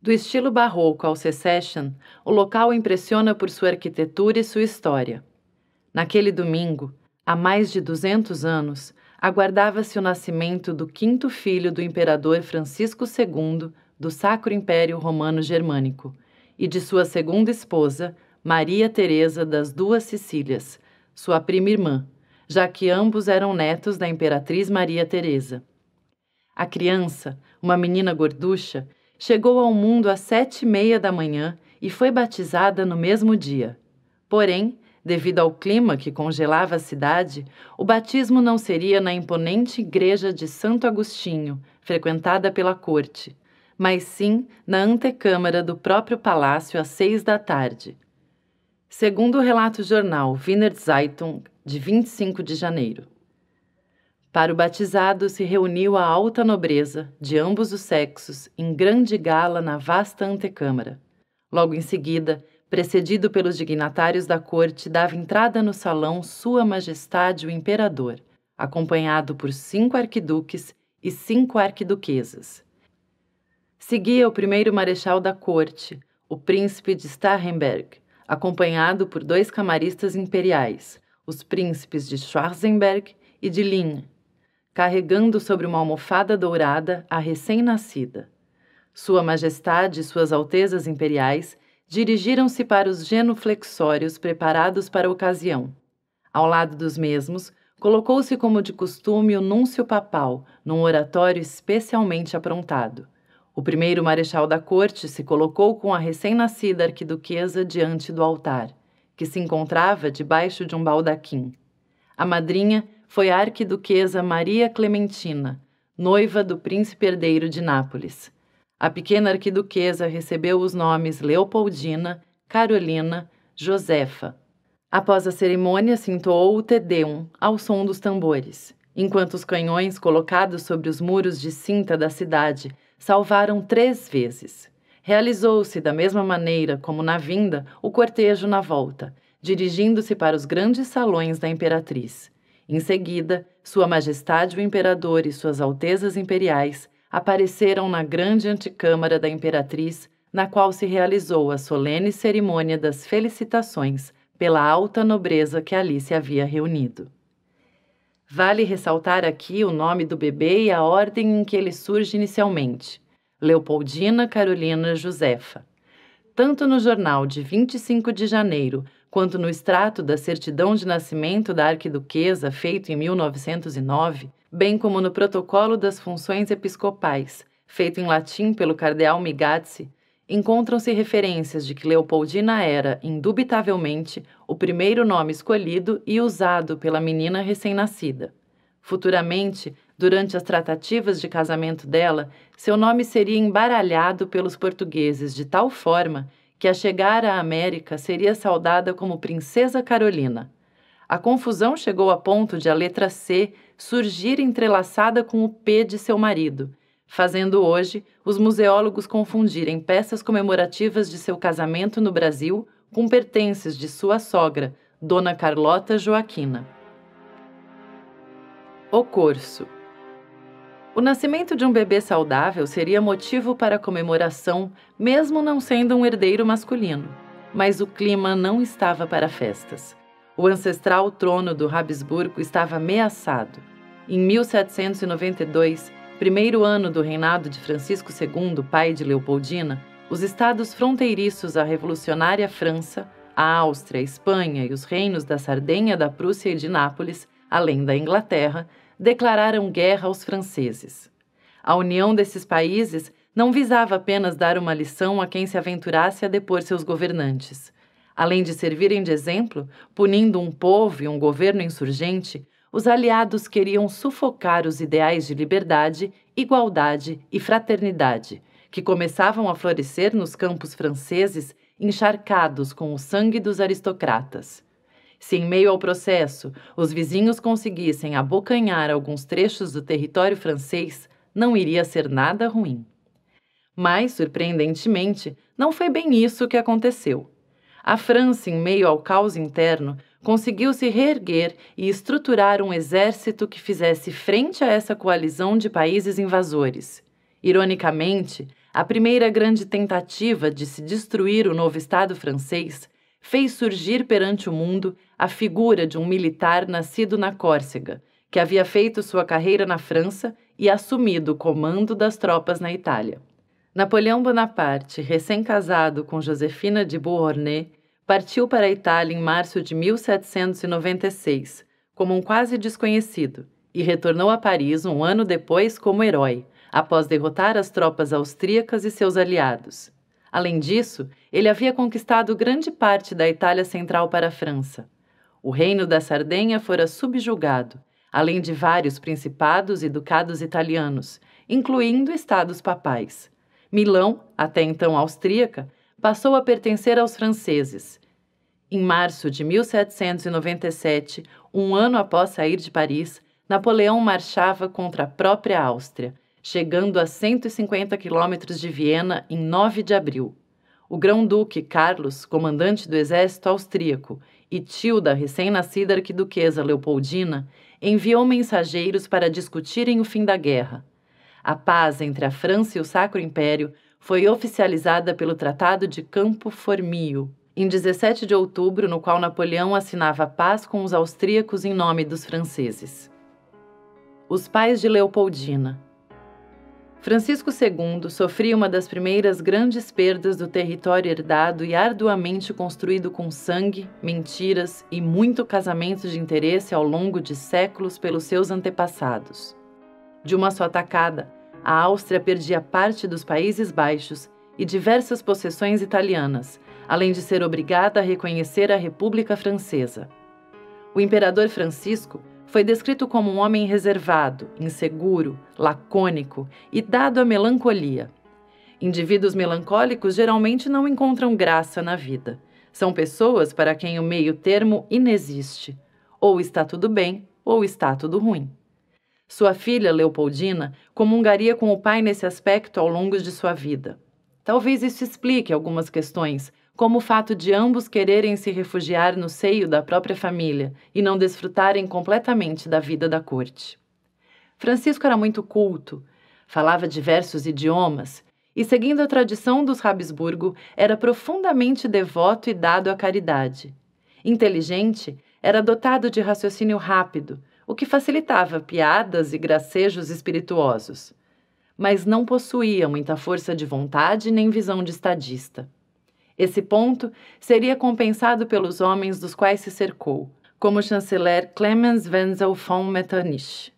Do estilo barroco ao Secession, o local impressiona por sua arquitetura e sua história. Naquele domingo, há mais de 200 anos, aguardava-se o nascimento do quinto filho do imperador Francisco II do Sacro Império Romano Germânico e de sua segunda esposa, Maria Teresa das Duas Sicílias, sua prima irmã, já que ambos eram netos da imperatriz Maria Teresa. A criança, uma menina gorducha, chegou ao mundo às sete e meia da manhã e foi batizada no mesmo dia. Porém, devido ao clima que congelava a cidade, o batismo não seria na imponente igreja de Santo Agostinho, frequentada pela corte, mas sim na antecâmara do próprio palácio às seis da tarde, segundo o relato jornal Wiener Zeitung, de 25 de janeiro. Para o batizado se reuniu a alta nobreza, de ambos os sexos, em grande gala na vasta antecâmara. Logo em seguida, precedido pelos dignatários da corte, dava entrada no salão Sua Majestade o Imperador, acompanhado por cinco arquiduques e cinco arquiduquesas. Seguia o primeiro marechal da corte, o príncipe de Starrenberg, acompanhado por dois camaristas imperiais, os príncipes de Schwarzenberg e de Lin, carregando sobre uma almofada dourada a recém-nascida. Sua Majestade e Suas Altezas Imperiais dirigiram-se para os genuflexórios preparados para a ocasião. Ao lado dos mesmos, colocou-se como de costume o núncio papal, num oratório especialmente aprontado. O primeiro marechal da corte se colocou com a recém-nascida arquiduquesa diante do altar, que se encontrava debaixo de um baldaquim. A madrinha foi a arquiduquesa Maria Clementina, noiva do príncipe herdeiro de Nápoles. A pequena arquiduquesa recebeu os nomes Leopoldina, Carolina, Josefa. Após a cerimônia, se entoou o Tedeum ao som dos tambores, enquanto os canhões colocados sobre os muros de cinta da cidade salvaram três vezes. Realizou-se da mesma maneira como na vinda o cortejo na volta, dirigindo-se para os grandes salões da Imperatriz. Em seguida, Sua Majestade o Imperador e Suas Altezas Imperiais apareceram na grande antecâmara da Imperatriz, na qual se realizou a solene cerimônia das felicitações pela alta nobreza que ali se havia reunido. Vale ressaltar aqui o nome do bebê e a ordem em que ele surge inicialmente: Leopoldina Carolina Josefa. Tanto no jornal de 25 de janeiro quanto no extrato da certidão de nascimento da arquiduquesa feito em 1909, bem como no protocolo das funções episcopais, feito em latim pelo cardeal Migazzi, encontram-se referências de que Leopoldina era, indubitavelmente, o primeiro nome escolhido e usado pela menina recém-nascida. Futuramente, durante as tratativas de casamento dela, seu nome seria embaralhado pelos portugueses de tal forma que, a chegar à América, seria saudada como Princesa Carolina. A confusão chegou a ponto de a letra C surgir entrelaçada com o P de seu marido fazendo hoje os museólogos confundirem peças comemorativas de seu casamento no Brasil com pertences de sua sogra, Dona Carlota Joaquina. O Corso O nascimento de um bebê saudável seria motivo para comemoração, mesmo não sendo um herdeiro masculino. Mas o clima não estava para festas. O ancestral trono do Habsburgo estava ameaçado. Em 1792, primeiro ano do reinado de Francisco II, pai de Leopoldina, os estados fronteiriços à revolucionária França, a Áustria, a Espanha e os reinos da Sardenha, da Prússia e de Nápoles, além da Inglaterra, declararam guerra aos franceses. A união desses países não visava apenas dar uma lição a quem se aventurasse a depor seus governantes. Além de servirem de exemplo, punindo um povo e um governo insurgente, os aliados queriam sufocar os ideais de liberdade, igualdade e fraternidade, que começavam a florescer nos campos franceses encharcados com o sangue dos aristocratas. Se em meio ao processo os vizinhos conseguissem abocanhar alguns trechos do território francês, não iria ser nada ruim. Mas, surpreendentemente, não foi bem isso que aconteceu. A França, em meio ao caos interno, conseguiu se reerguer e estruturar um exército que fizesse frente a essa coalizão de países invasores. Ironicamente, a primeira grande tentativa de se destruir o novo Estado francês fez surgir perante o mundo a figura de um militar nascido na Córcega, que havia feito sua carreira na França e assumido o comando das tropas na Itália. Napoleão Bonaparte, recém-casado com Josefina de Beauharnais, Partiu para a Itália em março de 1796, como um quase desconhecido, e retornou a Paris um ano depois como herói, após derrotar as tropas austríacas e seus aliados. Além disso, ele havia conquistado grande parte da Itália central para a França. O reino da Sardenha fora subjugado, além de vários principados e ducados italianos, incluindo estados papais. Milão, até então austríaca, passou a pertencer aos franceses, em março de 1797, um ano após sair de Paris, Napoleão marchava contra a própria Áustria, chegando a 150 quilômetros de Viena em 9 de abril. O grão-duque Carlos, comandante do exército austríaco e tio da recém-nascida arquiduquesa Leopoldina, enviou mensageiros para discutirem o fim da guerra. A paz entre a França e o Sacro Império foi oficializada pelo Tratado de Campo Formio, em 17 de outubro, no qual Napoleão assinava paz com os austríacos em nome dos franceses. Os pais de Leopoldina. Francisco II sofria uma das primeiras grandes perdas do território herdado e arduamente construído com sangue, mentiras e muito casamento de interesse ao longo de séculos pelos seus antepassados. De uma só tacada, a Áustria perdia parte dos Países Baixos e diversas possessões italianas, além de ser obrigada a reconhecer a República Francesa. O imperador Francisco foi descrito como um homem reservado, inseguro, lacônico e dado à melancolia. Indivíduos melancólicos geralmente não encontram graça na vida. São pessoas para quem o meio termo inexiste. Ou está tudo bem, ou está tudo ruim. Sua filha, Leopoldina, comungaria com o pai nesse aspecto ao longo de sua vida. Talvez isso explique algumas questões como o fato de ambos quererem se refugiar no seio da própria família e não desfrutarem completamente da vida da corte. Francisco era muito culto, falava diversos idiomas e, seguindo a tradição dos Habsburgo, era profundamente devoto e dado à caridade. Inteligente, era dotado de raciocínio rápido, o que facilitava piadas e gracejos espirituosos. Mas não possuía muita força de vontade nem visão de estadista. Esse ponto seria compensado pelos homens dos quais se cercou, como o chanceler Clemens Wenzel von Metternich.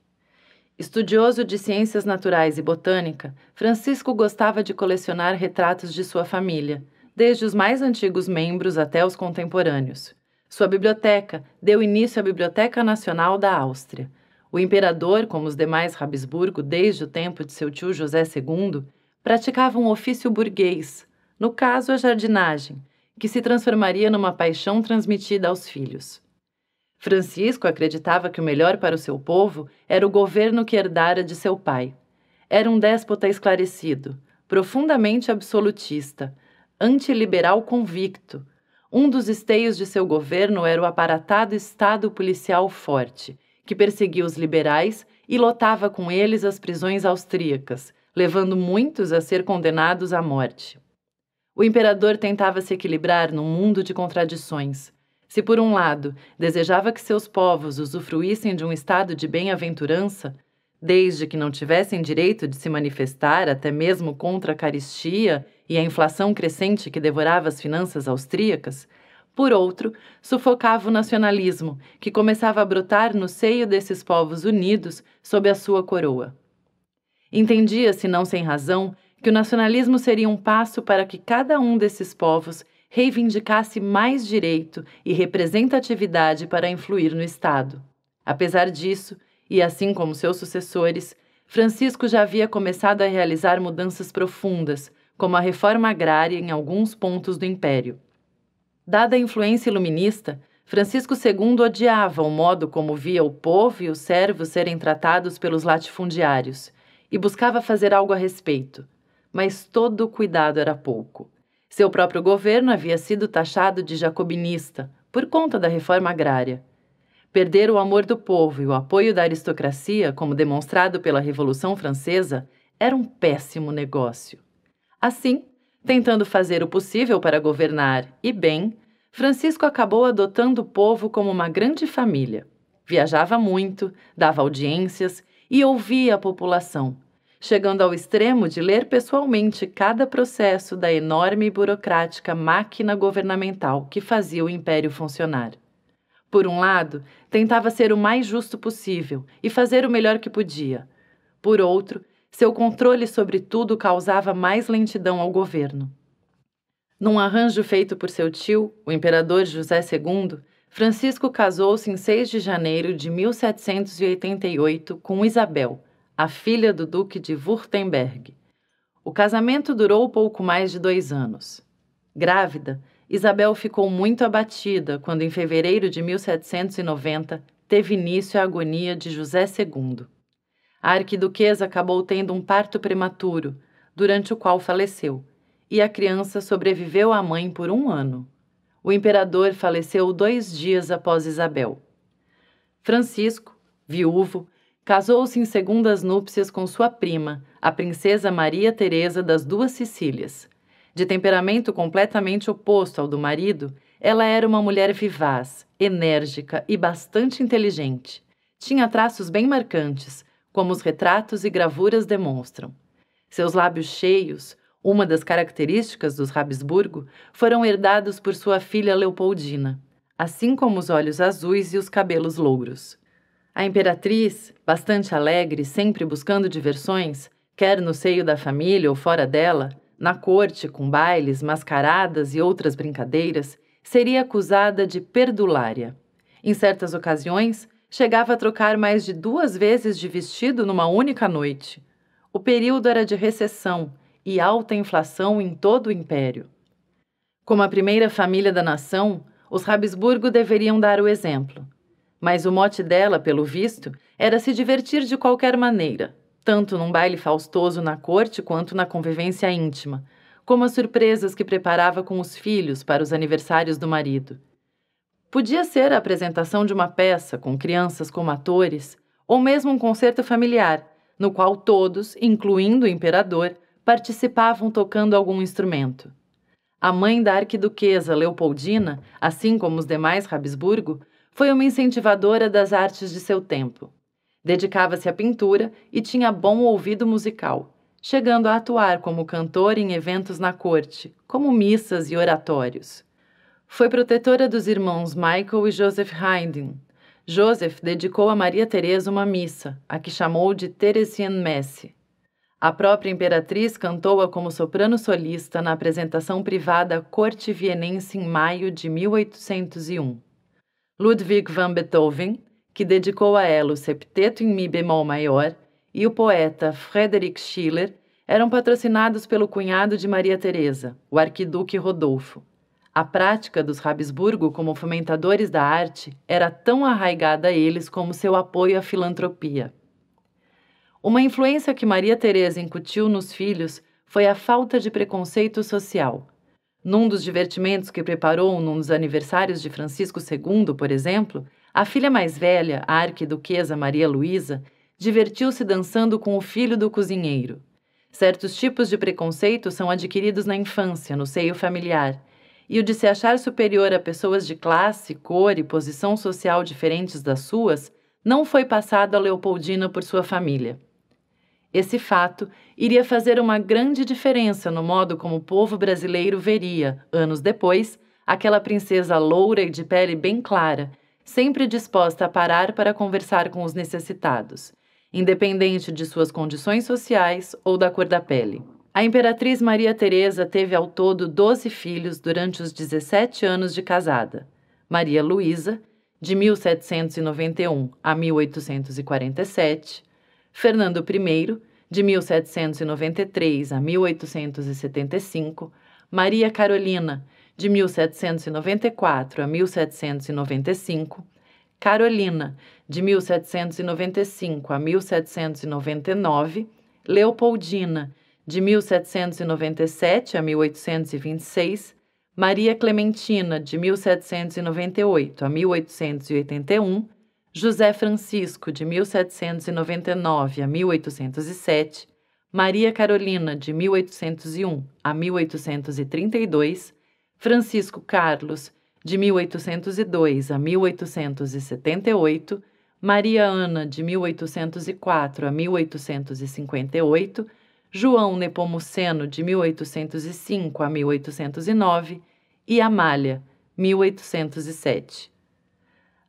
Estudioso de ciências naturais e botânica, Francisco gostava de colecionar retratos de sua família, desde os mais antigos membros até os contemporâneos. Sua biblioteca deu início à Biblioteca Nacional da Áustria. O imperador, como os demais Habsburgo desde o tempo de seu tio José II, praticava um ofício burguês, no caso, a jardinagem, que se transformaria numa paixão transmitida aos filhos. Francisco acreditava que o melhor para o seu povo era o governo que herdara de seu pai. Era um déspota esclarecido, profundamente absolutista, antiliberal convicto. Um dos esteios de seu governo era o aparatado Estado policial forte, que perseguia os liberais e lotava com eles as prisões austríacas, levando muitos a ser condenados à morte. O imperador tentava se equilibrar num mundo de contradições. Se, por um lado, desejava que seus povos usufruíssem de um estado de bem-aventurança, desde que não tivessem direito de se manifestar até mesmo contra a caristia e a inflação crescente que devorava as finanças austríacas, por outro, sufocava o nacionalismo, que começava a brotar no seio desses povos unidos sob a sua coroa. Entendia-se, não sem razão, que o nacionalismo seria um passo para que cada um desses povos reivindicasse mais direito e representatividade para influir no Estado. Apesar disso, e assim como seus sucessores, Francisco já havia começado a realizar mudanças profundas, como a reforma agrária em alguns pontos do Império. Dada a influência iluminista, Francisco II odiava o modo como via o povo e os servos serem tratados pelos latifundiários e buscava fazer algo a respeito mas todo cuidado era pouco. Seu próprio governo havia sido taxado de jacobinista por conta da reforma agrária. Perder o amor do povo e o apoio da aristocracia, como demonstrado pela Revolução Francesa, era um péssimo negócio. Assim, tentando fazer o possível para governar e bem, Francisco acabou adotando o povo como uma grande família. Viajava muito, dava audiências e ouvia a população, chegando ao extremo de ler pessoalmente cada processo da enorme e burocrática máquina governamental que fazia o império funcionar. Por um lado, tentava ser o mais justo possível e fazer o melhor que podia. Por outro, seu controle sobre tudo causava mais lentidão ao governo. Num arranjo feito por seu tio, o imperador José II, Francisco casou-se em 6 de janeiro de 1788 com Isabel, a filha do Duque de Württemberg. O casamento durou pouco mais de dois anos. Grávida, Isabel ficou muito abatida quando, em fevereiro de 1790, teve início a agonia de José II. A arquiduquesa acabou tendo um parto prematuro, durante o qual faleceu, e a criança sobreviveu à mãe por um ano. O imperador faleceu dois dias após Isabel. Francisco, viúvo, Casou-se em segundas núpcias com sua prima, a princesa Maria Teresa das Duas Sicílias. De temperamento completamente oposto ao do marido, ela era uma mulher vivaz, enérgica e bastante inteligente. Tinha traços bem marcantes, como os retratos e gravuras demonstram. Seus lábios cheios, uma das características dos Habsburgo, foram herdados por sua filha Leopoldina, assim como os olhos azuis e os cabelos louros. A imperatriz, bastante alegre, sempre buscando diversões, quer no seio da família ou fora dela, na corte, com bailes, mascaradas e outras brincadeiras, seria acusada de perdulária. Em certas ocasiões, chegava a trocar mais de duas vezes de vestido numa única noite. O período era de recessão e alta inflação em todo o império. Como a primeira família da nação, os Habsburgo deveriam dar o exemplo mas o mote dela, pelo visto, era se divertir de qualquer maneira, tanto num baile faustoso na corte quanto na convivência íntima, como as surpresas que preparava com os filhos para os aniversários do marido. Podia ser a apresentação de uma peça com crianças como atores, ou mesmo um concerto familiar, no qual todos, incluindo o imperador, participavam tocando algum instrumento. A mãe da arquiduquesa Leopoldina, assim como os demais Habsburgo, foi uma incentivadora das artes de seu tempo. Dedicava-se à pintura e tinha bom ouvido musical, chegando a atuar como cantor em eventos na corte, como missas e oratórios. Foi protetora dos irmãos Michael e Joseph Haydn. Joseph dedicou a Maria Teresa uma missa, a que chamou de Theresien Messe. A própria imperatriz cantou-a como soprano solista na apresentação privada Corte Vienense em maio de 1801. Ludwig van Beethoven, que dedicou a ela o septeto em Mi bemol maior, e o poeta Friedrich Schiller eram patrocinados pelo cunhado de Maria Teresa, o arquiduque Rodolfo. A prática dos Habsburgo como fomentadores da arte era tão arraigada a eles como seu apoio à filantropia. Uma influência que Maria Teresa incutiu nos filhos foi a falta de preconceito social – num dos divertimentos que preparou num dos aniversários de Francisco II, por exemplo, a filha mais velha, a arquiduquesa Maria Luísa, divertiu-se dançando com o filho do cozinheiro. Certos tipos de preconceito são adquiridos na infância, no seio familiar, e o de se achar superior a pessoas de classe, cor e posição social diferentes das suas não foi passado a Leopoldina por sua família. Esse fato iria fazer uma grande diferença no modo como o povo brasileiro veria, anos depois, aquela princesa loura e de pele bem clara, sempre disposta a parar para conversar com os necessitados, independente de suas condições sociais ou da cor da pele. A imperatriz Maria Teresa teve ao todo 12 filhos durante os 17 anos de casada. Maria Luísa, de 1791 a 1847, Fernando I, de 1793 a 1875, Maria Carolina, de 1794 a 1795, Carolina, de 1795 a 1799, Leopoldina, de 1797 a 1826, Maria Clementina, de 1798 a 1881, José Francisco, de 1799 a 1807, Maria Carolina, de 1801 a 1832, Francisco Carlos, de 1802 a 1878, Maria Ana, de 1804 a 1858, João Nepomuceno, de 1805 a 1809 e Amália, 1807.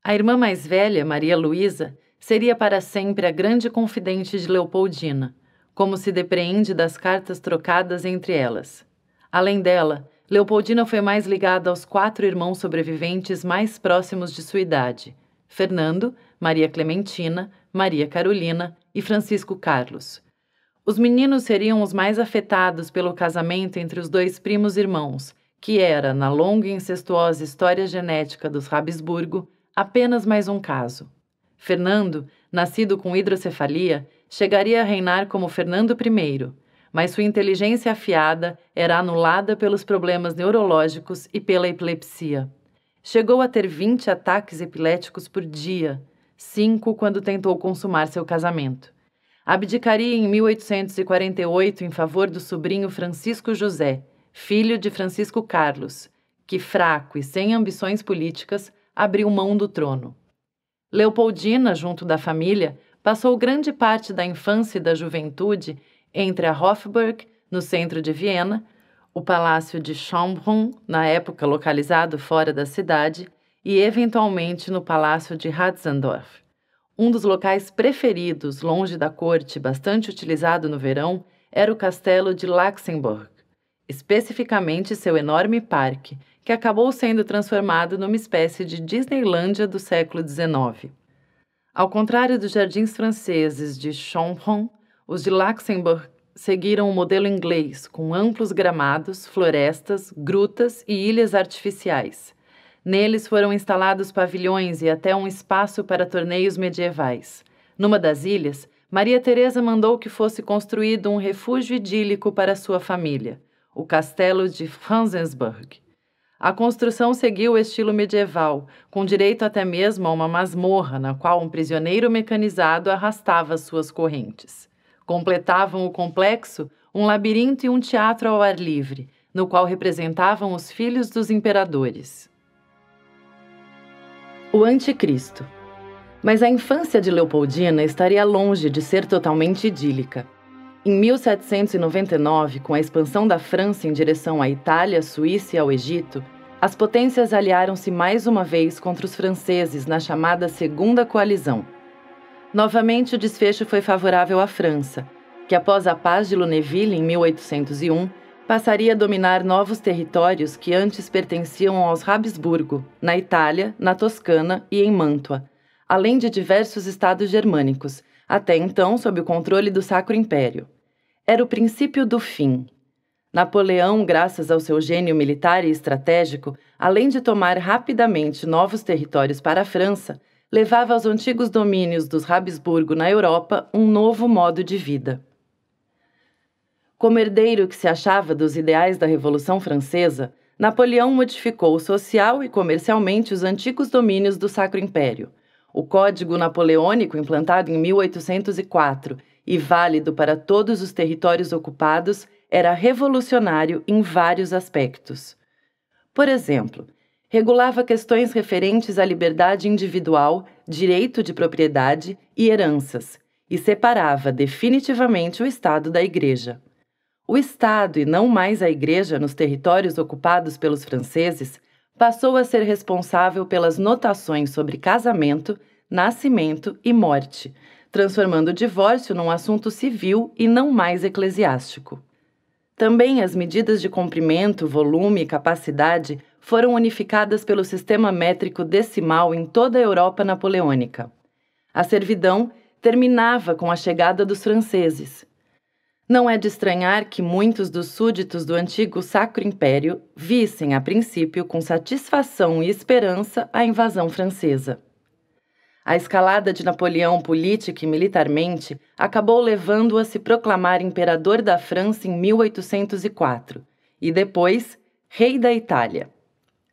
A irmã mais velha, Maria Luísa, seria para sempre a grande confidente de Leopoldina, como se depreende das cartas trocadas entre elas. Além dela, Leopoldina foi mais ligada aos quatro irmãos sobreviventes mais próximos de sua idade: Fernando, Maria Clementina, Maria Carolina e Francisco Carlos. Os meninos seriam os mais afetados pelo casamento entre os dois primos irmãos, que era, na longa e incestuosa história genética dos Habsburgo, Apenas mais um caso. Fernando, nascido com hidrocefalia, chegaria a reinar como Fernando I, mas sua inteligência afiada era anulada pelos problemas neurológicos e pela epilepsia. Chegou a ter 20 ataques epiléticos por dia, cinco quando tentou consumar seu casamento. Abdicaria em 1848 em favor do sobrinho Francisco José, filho de Francisco Carlos, que, fraco e sem ambições políticas, abriu mão do trono. Leopoldina, junto da família, passou grande parte da infância e da juventude entre a Hofburg, no centro de Viena, o Palácio de Schönbrunn, na época localizado fora da cidade, e eventualmente no Palácio de Hatzendorf. Um dos locais preferidos, longe da corte, bastante utilizado no verão, era o Castelo de Luxemburg, especificamente seu enorme parque, que acabou sendo transformado numa espécie de Disneylândia do século XIX. Ao contrário dos jardins franceses de Chambon, os de Luxembourg seguiram o modelo inglês, com amplos gramados, florestas, grutas e ilhas artificiais. Neles foram instalados pavilhões e até um espaço para torneios medievais. Numa das ilhas, Maria Teresa mandou que fosse construído um refúgio idílico para sua família, o castelo de Franzensburg. A construção seguiu o estilo medieval, com direito até mesmo a uma masmorra na qual um prisioneiro mecanizado arrastava suas correntes. Completavam o complexo um labirinto e um teatro ao ar livre, no qual representavam os filhos dos imperadores. O Anticristo. Mas a infância de Leopoldina estaria longe de ser totalmente idílica. Em 1799, com a expansão da França em direção à Itália, Suíça e ao Egito, as potências aliaram-se mais uma vez contra os franceses na chamada Segunda Coalizão. Novamente, o desfecho foi favorável à França, que após a Paz de Lunéville em 1801 passaria a dominar novos territórios que antes pertenciam aos Habsburgo, na Itália, na Toscana e em Mantua, além de diversos estados germânicos, até então sob o controle do Sacro Império. Era o princípio do fim. Napoleão, graças ao seu gênio militar e estratégico, além de tomar rapidamente novos territórios para a França, levava aos antigos domínios dos Habsburgo na Europa um novo modo de vida. Como herdeiro que se achava dos ideais da Revolução Francesa, Napoleão modificou social e comercialmente os antigos domínios do Sacro Império. O Código Napoleônico, implantado em 1804 e válido para todos os territórios ocupados, era revolucionário em vários aspectos. Por exemplo, regulava questões referentes à liberdade individual, direito de propriedade e heranças, e separava definitivamente o Estado da Igreja. O Estado, e não mais a Igreja nos territórios ocupados pelos franceses, passou a ser responsável pelas notações sobre casamento, nascimento e morte, transformando o divórcio num assunto civil e não mais eclesiástico. Também as medidas de comprimento, volume e capacidade foram unificadas pelo sistema métrico decimal em toda a Europa napoleônica. A servidão terminava com a chegada dos franceses. Não é de estranhar que muitos dos súditos do antigo Sacro Império vissem, a princípio, com satisfação e esperança a invasão francesa. A escalada de Napoleão política e militarmente acabou levando-o a se proclamar imperador da França em 1804 e depois rei da Itália.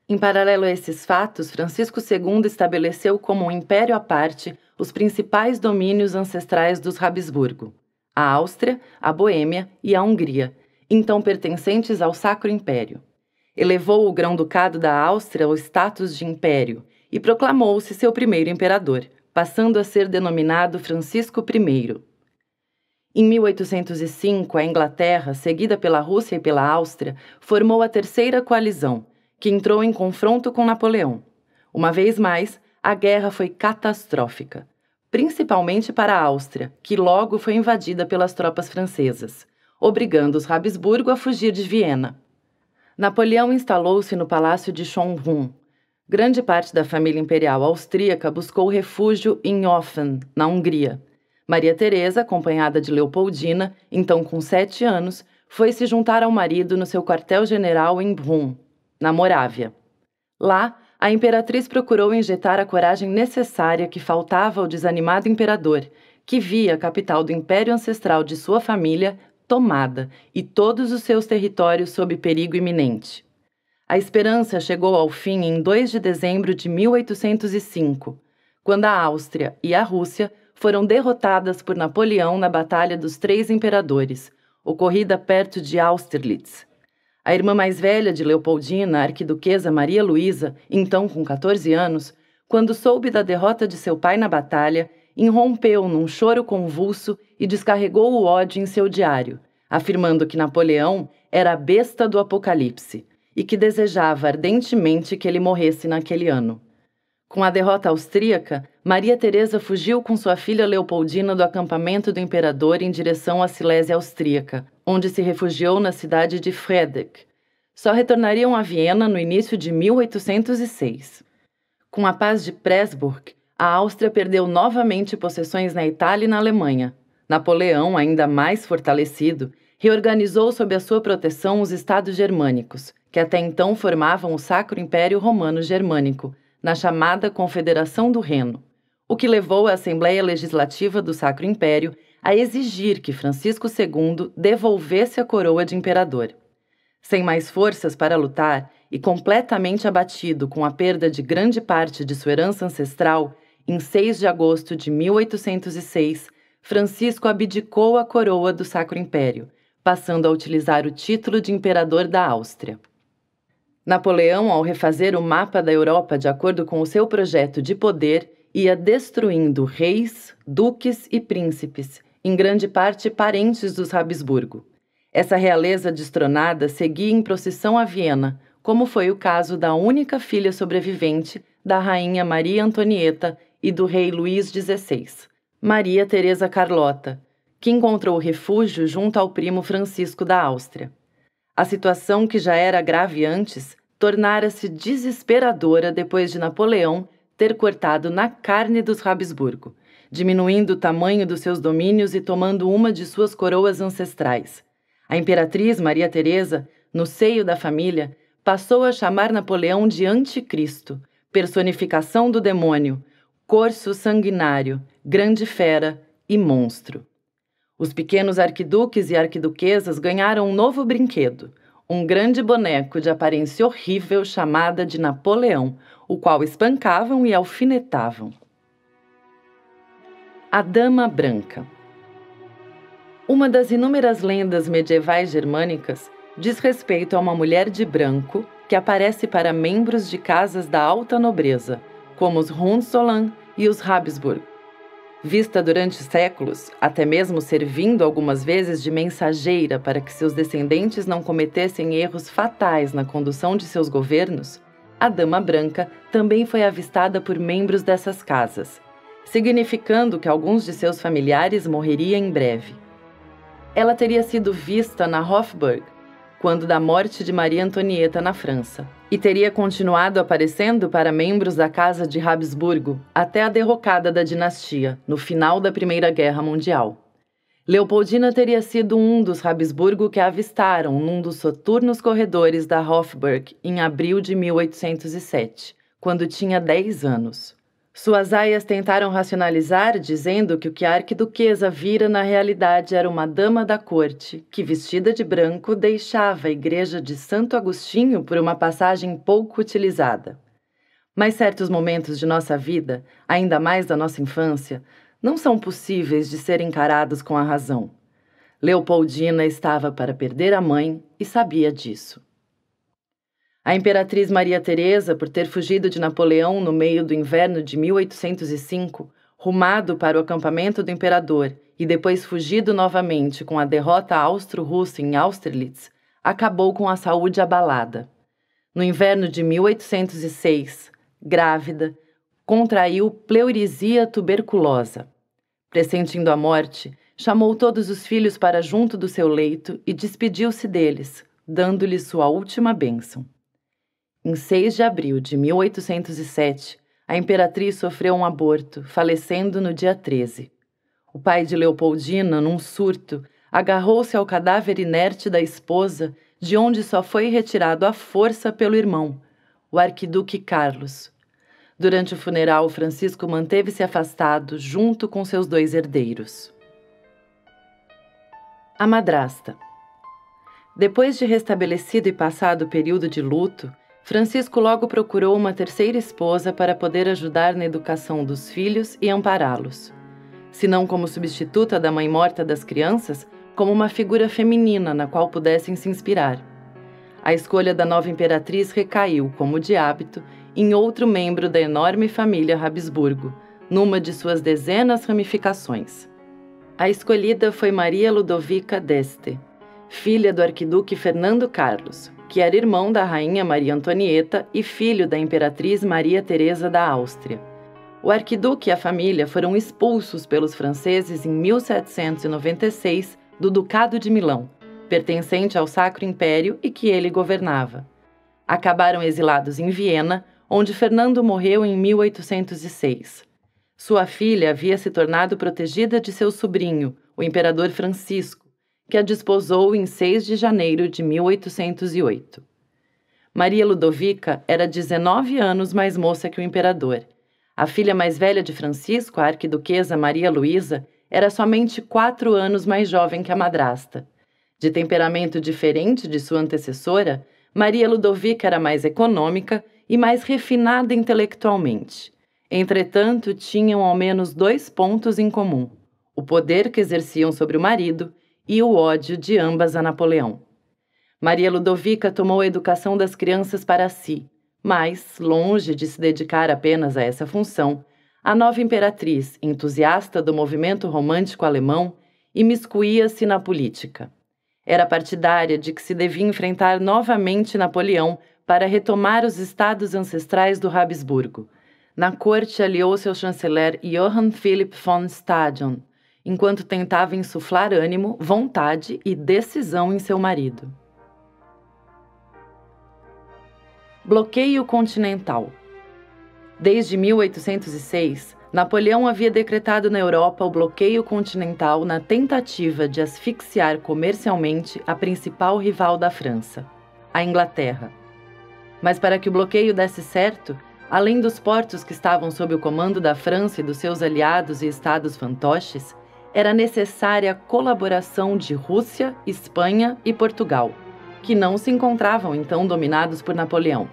Em paralelo a esses fatos, Francisco II estabeleceu como um império à parte os principais domínios ancestrais dos Habsburgo: a Áustria, a Boêmia e a Hungria, então pertencentes ao Sacro Império. Elevou o Grão-Ducado da Áustria ao status de império e proclamou-se seu primeiro imperador, passando a ser denominado Francisco I. Em 1805, a Inglaterra, seguida pela Rússia e pela Áustria, formou a Terceira Coalizão, que entrou em confronto com Napoleão. Uma vez mais, a guerra foi catastrófica, principalmente para a Áustria, que logo foi invadida pelas tropas francesas, obrigando os Habsburgo a fugir de Viena. Napoleão instalou-se no Palácio de Schönbrunn, Grande parte da família imperial austríaca buscou refúgio em Offen, na Hungria. Maria Teresa, acompanhada de Leopoldina, então com sete anos, foi se juntar ao marido no seu quartel-general em Brum, na Morávia. Lá, a imperatriz procurou injetar a coragem necessária que faltava ao desanimado imperador, que via a capital do império ancestral de sua família tomada e todos os seus territórios sob perigo iminente. A esperança chegou ao fim em 2 de dezembro de 1805, quando a Áustria e a Rússia foram derrotadas por Napoleão na Batalha dos Três Imperadores, ocorrida perto de Austerlitz. A irmã mais velha de Leopoldina, a arquiduquesa Maria Luísa, então com 14 anos, quando soube da derrota de seu pai na batalha, irrompeu num choro convulso e descarregou o ódio em seu diário, afirmando que Napoleão era a besta do Apocalipse, e que desejava ardentemente que ele morresse naquele ano. Com a derrota austríaca, Maria Teresa fugiu com sua filha Leopoldina do acampamento do imperador em direção à Silésia austríaca, onde se refugiou na cidade de Friedrich. Só retornariam a Viena no início de 1806. Com a paz de Pressburg, a Áustria perdeu novamente possessões na Itália e na Alemanha. Napoleão, ainda mais fortalecido, reorganizou sob a sua proteção os estados germânicos, que até então formavam o Sacro Império Romano Germânico, na chamada Confederação do Reno, o que levou a Assembleia Legislativa do Sacro Império a exigir que Francisco II devolvesse a coroa de imperador. Sem mais forças para lutar e completamente abatido com a perda de grande parte de sua herança ancestral, em 6 de agosto de 1806, Francisco abdicou a coroa do Sacro Império passando a utilizar o título de imperador da Áustria. Napoleão, ao refazer o mapa da Europa de acordo com o seu projeto de poder, ia destruindo reis, duques e príncipes, em grande parte parentes dos Habsburgo. Essa realeza destronada seguia em procissão a Viena, como foi o caso da única filha sobrevivente da rainha Maria Antonieta e do rei Luís XVI, Maria Teresa Carlota, que encontrou refúgio junto ao primo Francisco da Áustria. A situação, que já era grave antes, tornara-se desesperadora depois de Napoleão ter cortado na carne dos Habsburgo, diminuindo o tamanho dos seus domínios e tomando uma de suas coroas ancestrais. A imperatriz Maria Teresa, no seio da família, passou a chamar Napoleão de anticristo, personificação do demônio, corso sanguinário, grande fera e monstro. Os pequenos arquiduques e arquiduquesas ganharam um novo brinquedo, um grande boneco de aparência horrível chamada de Napoleão, o qual espancavam e alfinetavam. A Dama Branca Uma das inúmeras lendas medievais germânicas diz respeito a uma mulher de branco que aparece para membros de casas da alta nobreza, como os Hohenzollern e os Habsburg, vista durante séculos, até mesmo servindo algumas vezes de mensageira para que seus descendentes não cometessem erros fatais na condução de seus governos, a Dama Branca também foi avistada por membros dessas casas, significando que alguns de seus familiares morreria em breve. Ela teria sido vista na Hofburg quando da morte de Maria Antonieta na França, e teria continuado aparecendo para membros da Casa de Habsburgo até a derrocada da dinastia, no final da Primeira Guerra Mundial. Leopoldina teria sido um dos Habsburgo que a avistaram num dos soturnos corredores da Hofburg em abril de 1807, quando tinha 10 anos. Suas aias tentaram racionalizar, dizendo que o que a arquiduquesa vira na realidade era uma dama da corte, que vestida de branco deixava a igreja de Santo Agostinho por uma passagem pouco utilizada. Mas certos momentos de nossa vida, ainda mais da nossa infância, não são possíveis de ser encarados com a razão. Leopoldina estava para perder a mãe e sabia disso. A imperatriz Maria Teresa, por ter fugido de Napoleão no meio do inverno de 1805, rumado para o acampamento do imperador e depois fugido novamente com a derrota austro-russa em Austerlitz, acabou com a saúde abalada. No inverno de 1806, grávida, contraiu pleurisia tuberculosa. Pressentindo a morte, chamou todos os filhos para junto do seu leito e despediu-se deles, dando-lhes sua última bênção. Em 6 de abril de 1807, a imperatriz sofreu um aborto, falecendo no dia 13. O pai de Leopoldina, num surto, agarrou-se ao cadáver inerte da esposa, de onde só foi retirado à força pelo irmão, o arquiduque Carlos. Durante o funeral, Francisco manteve-se afastado junto com seus dois herdeiros. A madrasta. Depois de restabelecido e passado o período de luto, Francisco logo procurou uma terceira esposa para poder ajudar na educação dos filhos e ampará-los. Se não como substituta da mãe morta das crianças, como uma figura feminina na qual pudessem se inspirar. A escolha da nova imperatriz recaiu, como de hábito, em outro membro da enorme família Habsburgo, numa de suas dezenas ramificações. A escolhida foi Maria Ludovica d'Este, filha do arquiduque Fernando Carlos, que era irmão da rainha Maria Antonieta e filho da imperatriz Maria Teresa da Áustria. O arquiduque e a família foram expulsos pelos franceses em 1796 do Ducado de Milão, pertencente ao Sacro Império e que ele governava. Acabaram exilados em Viena, onde Fernando morreu em 1806. Sua filha havia se tornado protegida de seu sobrinho, o imperador Francisco que a desposou em 6 de janeiro de 1808. Maria Ludovica era 19 anos mais moça que o imperador. A filha mais velha de Francisco, a arquiduquesa Maria Luísa, era somente quatro anos mais jovem que a madrasta. De temperamento diferente de sua antecessora, Maria Ludovica era mais econômica e mais refinada intelectualmente. Entretanto, tinham ao menos dois pontos em comum: o poder que exerciam sobre o marido e o ódio de ambas a Napoleão. Maria Ludovica tomou a educação das crianças para si, mas, longe de se dedicar apenas a essa função, a nova imperatriz, entusiasta do movimento romântico alemão, imiscuía-se na política. Era partidária de que se devia enfrentar novamente Napoleão para retomar os estados ancestrais do Habsburgo. Na corte aliou-se ao chanceler Johann Philipp von Stadion, enquanto tentava insuflar ânimo, vontade e decisão em seu marido. Bloqueio continental. Desde 1806, Napoleão havia decretado na Europa o bloqueio continental na tentativa de asfixiar comercialmente a principal rival da França, a Inglaterra. Mas para que o bloqueio desse certo, além dos portos que estavam sob o comando da França e dos seus aliados e estados fantoches, era necessária a colaboração de Rússia, Espanha e Portugal, que não se encontravam então dominados por Napoleão.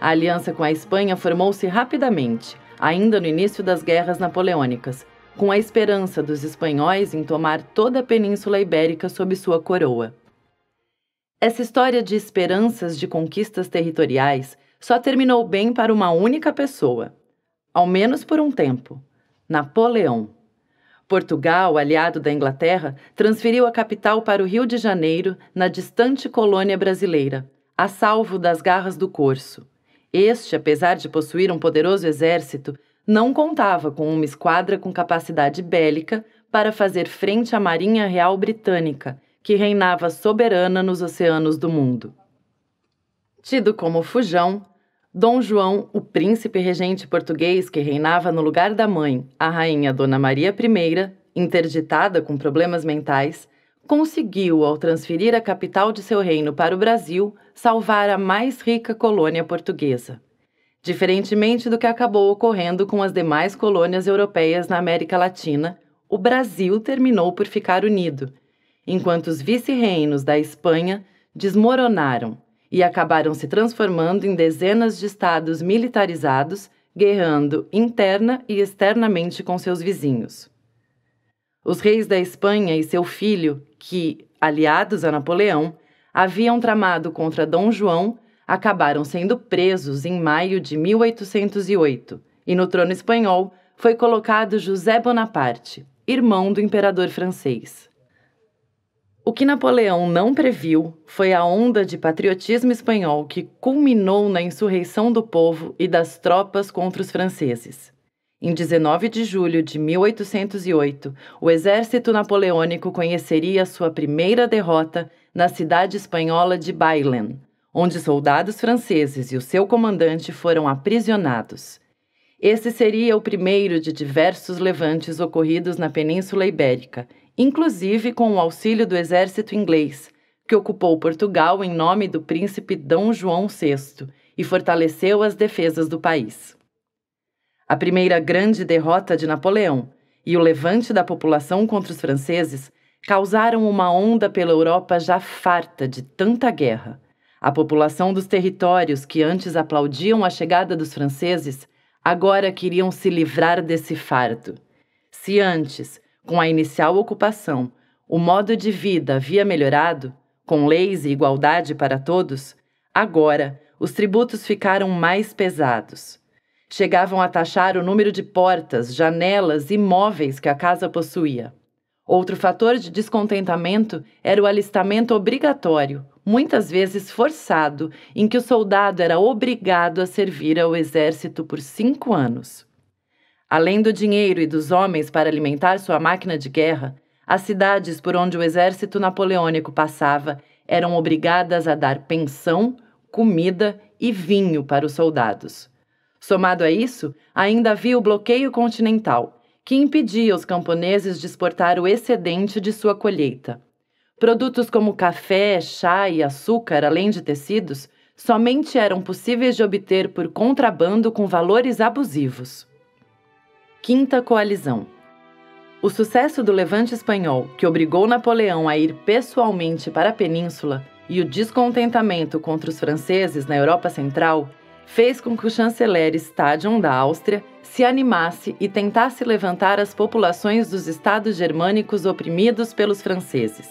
A aliança com a Espanha formou-se rapidamente, ainda no início das guerras napoleônicas, com a esperança dos espanhóis em tomar toda a Península Ibérica sob sua coroa. Essa história de esperanças de conquistas territoriais só terminou bem para uma única pessoa, ao menos por um tempo: Napoleão. Portugal, aliado da Inglaterra, transferiu a capital para o Rio de Janeiro, na distante colônia brasileira, a salvo das garras do corso. Este, apesar de possuir um poderoso exército, não contava com uma esquadra com capacidade bélica para fazer frente à Marinha Real Britânica, que reinava soberana nos oceanos do mundo. Tido como fujão, Dom João, o príncipe regente português que reinava no lugar da mãe, a rainha Dona Maria I, interditada com problemas mentais, conseguiu, ao transferir a capital de seu reino para o Brasil, salvar a mais rica colônia portuguesa. Diferentemente do que acabou ocorrendo com as demais colônias europeias na América Latina, o Brasil terminou por ficar unido, enquanto os vice-reinos da Espanha desmoronaram e acabaram se transformando em dezenas de estados militarizados, guerrando interna e externamente com seus vizinhos. Os reis da Espanha e seu filho, que, aliados a Napoleão, haviam tramado contra Dom João, acabaram sendo presos em maio de 1808, e no trono espanhol foi colocado José Bonaparte, irmão do imperador francês. O que Napoleão não previu foi a onda de patriotismo espanhol que culminou na insurreição do povo e das tropas contra os franceses. Em 19 de julho de 1808, o exército napoleônico conheceria sua primeira derrota na cidade espanhola de Bailen, onde soldados franceses e o seu comandante foram aprisionados. Esse seria o primeiro de diversos levantes ocorridos na Península Ibérica inclusive com o auxílio do exército inglês, que ocupou Portugal em nome do príncipe Dom João VI e fortaleceu as defesas do país. A primeira grande derrota de Napoleão e o levante da população contra os franceses causaram uma onda pela Europa já farta de tanta guerra. A população dos territórios que antes aplaudiam a chegada dos franceses agora queriam se livrar desse fardo. Se antes com a inicial ocupação, o modo de vida havia melhorado, com leis e igualdade para todos, agora os tributos ficaram mais pesados. Chegavam a taxar o número de portas, janelas e móveis que a casa possuía. Outro fator de descontentamento era o alistamento obrigatório, muitas vezes forçado, em que o soldado era obrigado a servir ao exército por cinco anos. Além do dinheiro e dos homens para alimentar sua máquina de guerra, as cidades por onde o exército napoleônico passava eram obrigadas a dar pensão, comida e vinho para os soldados. Somado a isso, ainda havia o bloqueio continental, que impedia os camponeses de exportar o excedente de sua colheita. Produtos como café, chá e açúcar, além de tecidos, somente eram possíveis de obter por contrabando com valores abusivos. Quinta Coalizão. O sucesso do levante espanhol, que obrigou Napoleão a ir pessoalmente para a península, e o descontentamento contra os franceses na Europa Central fez com que o chanceler Stadion da Áustria se animasse e tentasse levantar as populações dos estados germânicos oprimidos pelos franceses.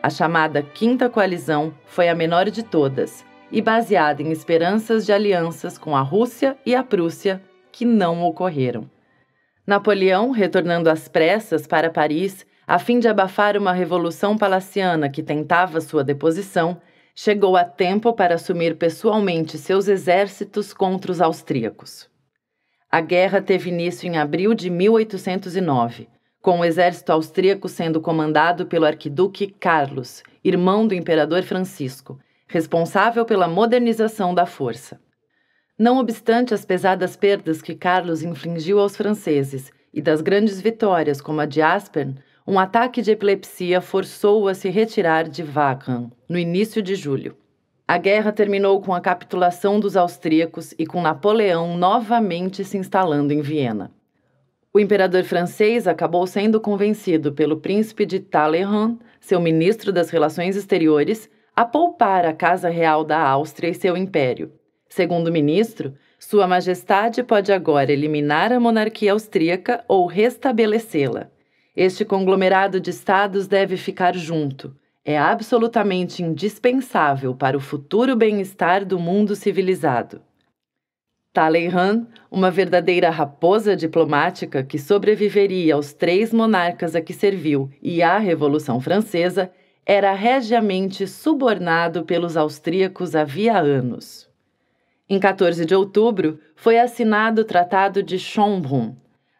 A chamada Quinta Coalizão foi a menor de todas e baseada em esperanças de alianças com a Rússia e a Prússia, que não ocorreram. Napoleão, retornando às pressas para Paris, a fim de abafar uma revolução palaciana que tentava sua deposição, chegou a tempo para assumir pessoalmente seus exércitos contra os austríacos. A guerra teve início em abril de 1809, com o exército austríaco sendo comandado pelo arquiduque Carlos, irmão do imperador Francisco, responsável pela modernização da força. Não obstante as pesadas perdas que Carlos infligiu aos franceses e das grandes vitórias, como a de Aspern, um ataque de epilepsia forçou-o a se retirar de Wagram no início de julho. A guerra terminou com a capitulação dos austríacos e com Napoleão novamente se instalando em Viena. O imperador francês acabou sendo convencido pelo príncipe de Talleyrand, seu ministro das Relações Exteriores, a poupar a Casa Real da Áustria e seu império, Segundo o ministro, Sua Majestade pode agora eliminar a monarquia austríaca ou restabelecê-la. Este conglomerado de estados deve ficar junto. É absolutamente indispensável para o futuro bem-estar do mundo civilizado. Talleyrand, uma verdadeira raposa diplomática que sobreviveria aos três monarcas a que serviu e à Revolução Francesa, era regiamente subornado pelos austríacos havia anos. Em 14 de outubro, foi assinado o Tratado de Schönbrunn.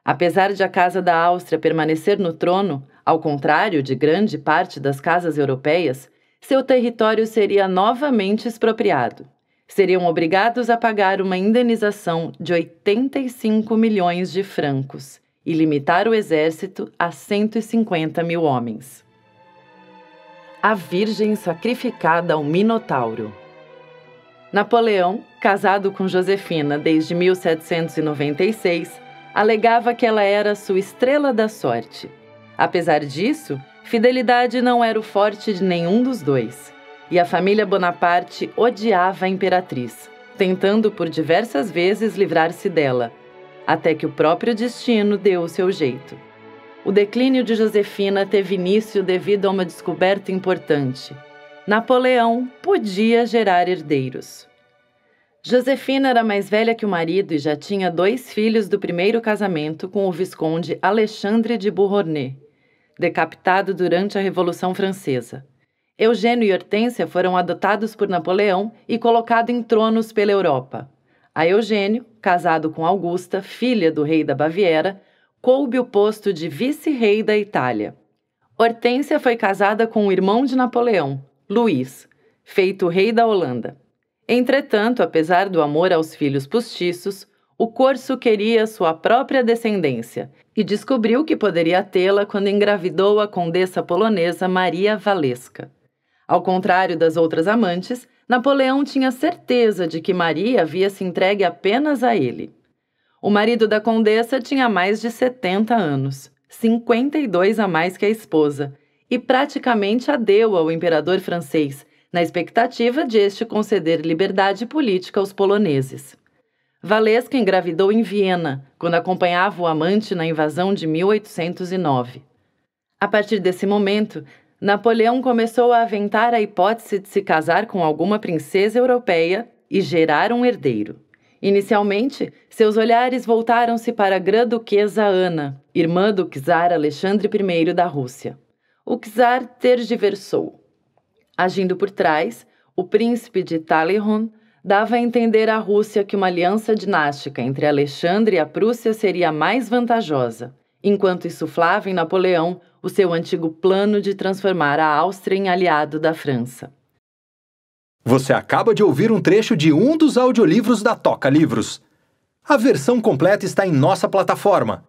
Apesar de a Casa da Áustria permanecer no trono, ao contrário de grande parte das casas europeias, seu território seria novamente expropriado. Seriam obrigados a pagar uma indenização de 85 milhões de francos e limitar o exército a 150 mil homens. A Virgem sacrificada ao Minotauro. Napoleão, casado com Josefina desde 1796, alegava que ela era sua estrela da sorte. Apesar disso, fidelidade não era o forte de nenhum dos dois. E a família Bonaparte odiava a imperatriz, tentando por diversas vezes livrar-se dela, até que o próprio destino deu o seu jeito. O declínio de Josefina teve início devido a uma descoberta importante Napoleão podia gerar herdeiros. Josefina era mais velha que o marido e já tinha dois filhos do primeiro casamento com o visconde Alexandre de Beauharnais, decapitado durante a Revolução Francesa. Eugênio e Hortência foram adotados por Napoleão e colocados em tronos pela Europa. A Eugênio, casado com Augusta, filha do rei da Baviera, coube o posto de vice-rei da Itália. Hortência foi casada com o irmão de Napoleão, Luís, feito rei da Holanda. Entretanto, apesar do amor aos filhos postiços, o Corso queria sua própria descendência e descobriu que poderia tê-la quando engravidou a condessa polonesa Maria Valesca. Ao contrário das outras amantes, Napoleão tinha certeza de que Maria havia se entregue apenas a ele. O marido da condessa tinha mais de 70 anos, 52 a mais que a esposa, e praticamente a deu ao imperador francês, na expectativa de este conceder liberdade política aos poloneses. Valesca engravidou em Viena, quando acompanhava o amante na invasão de 1809. A partir desse momento, Napoleão começou a aventar a hipótese de se casar com alguma princesa europeia e gerar um herdeiro. Inicialmente, seus olhares voltaram-se para a Grã-Duquesa Ana, irmã do czar Alexandre I da Rússia o czar tergiversou. Agindo por trás, o príncipe de Talleyrand dava a entender à Rússia que uma aliança dinástica entre Alexandre e a Prússia seria mais vantajosa, enquanto insuflava em Napoleão o seu antigo plano de transformar a Áustria em aliado da França. Você acaba de ouvir um trecho de um dos audiolivros da Toca Livros. A versão completa está em nossa plataforma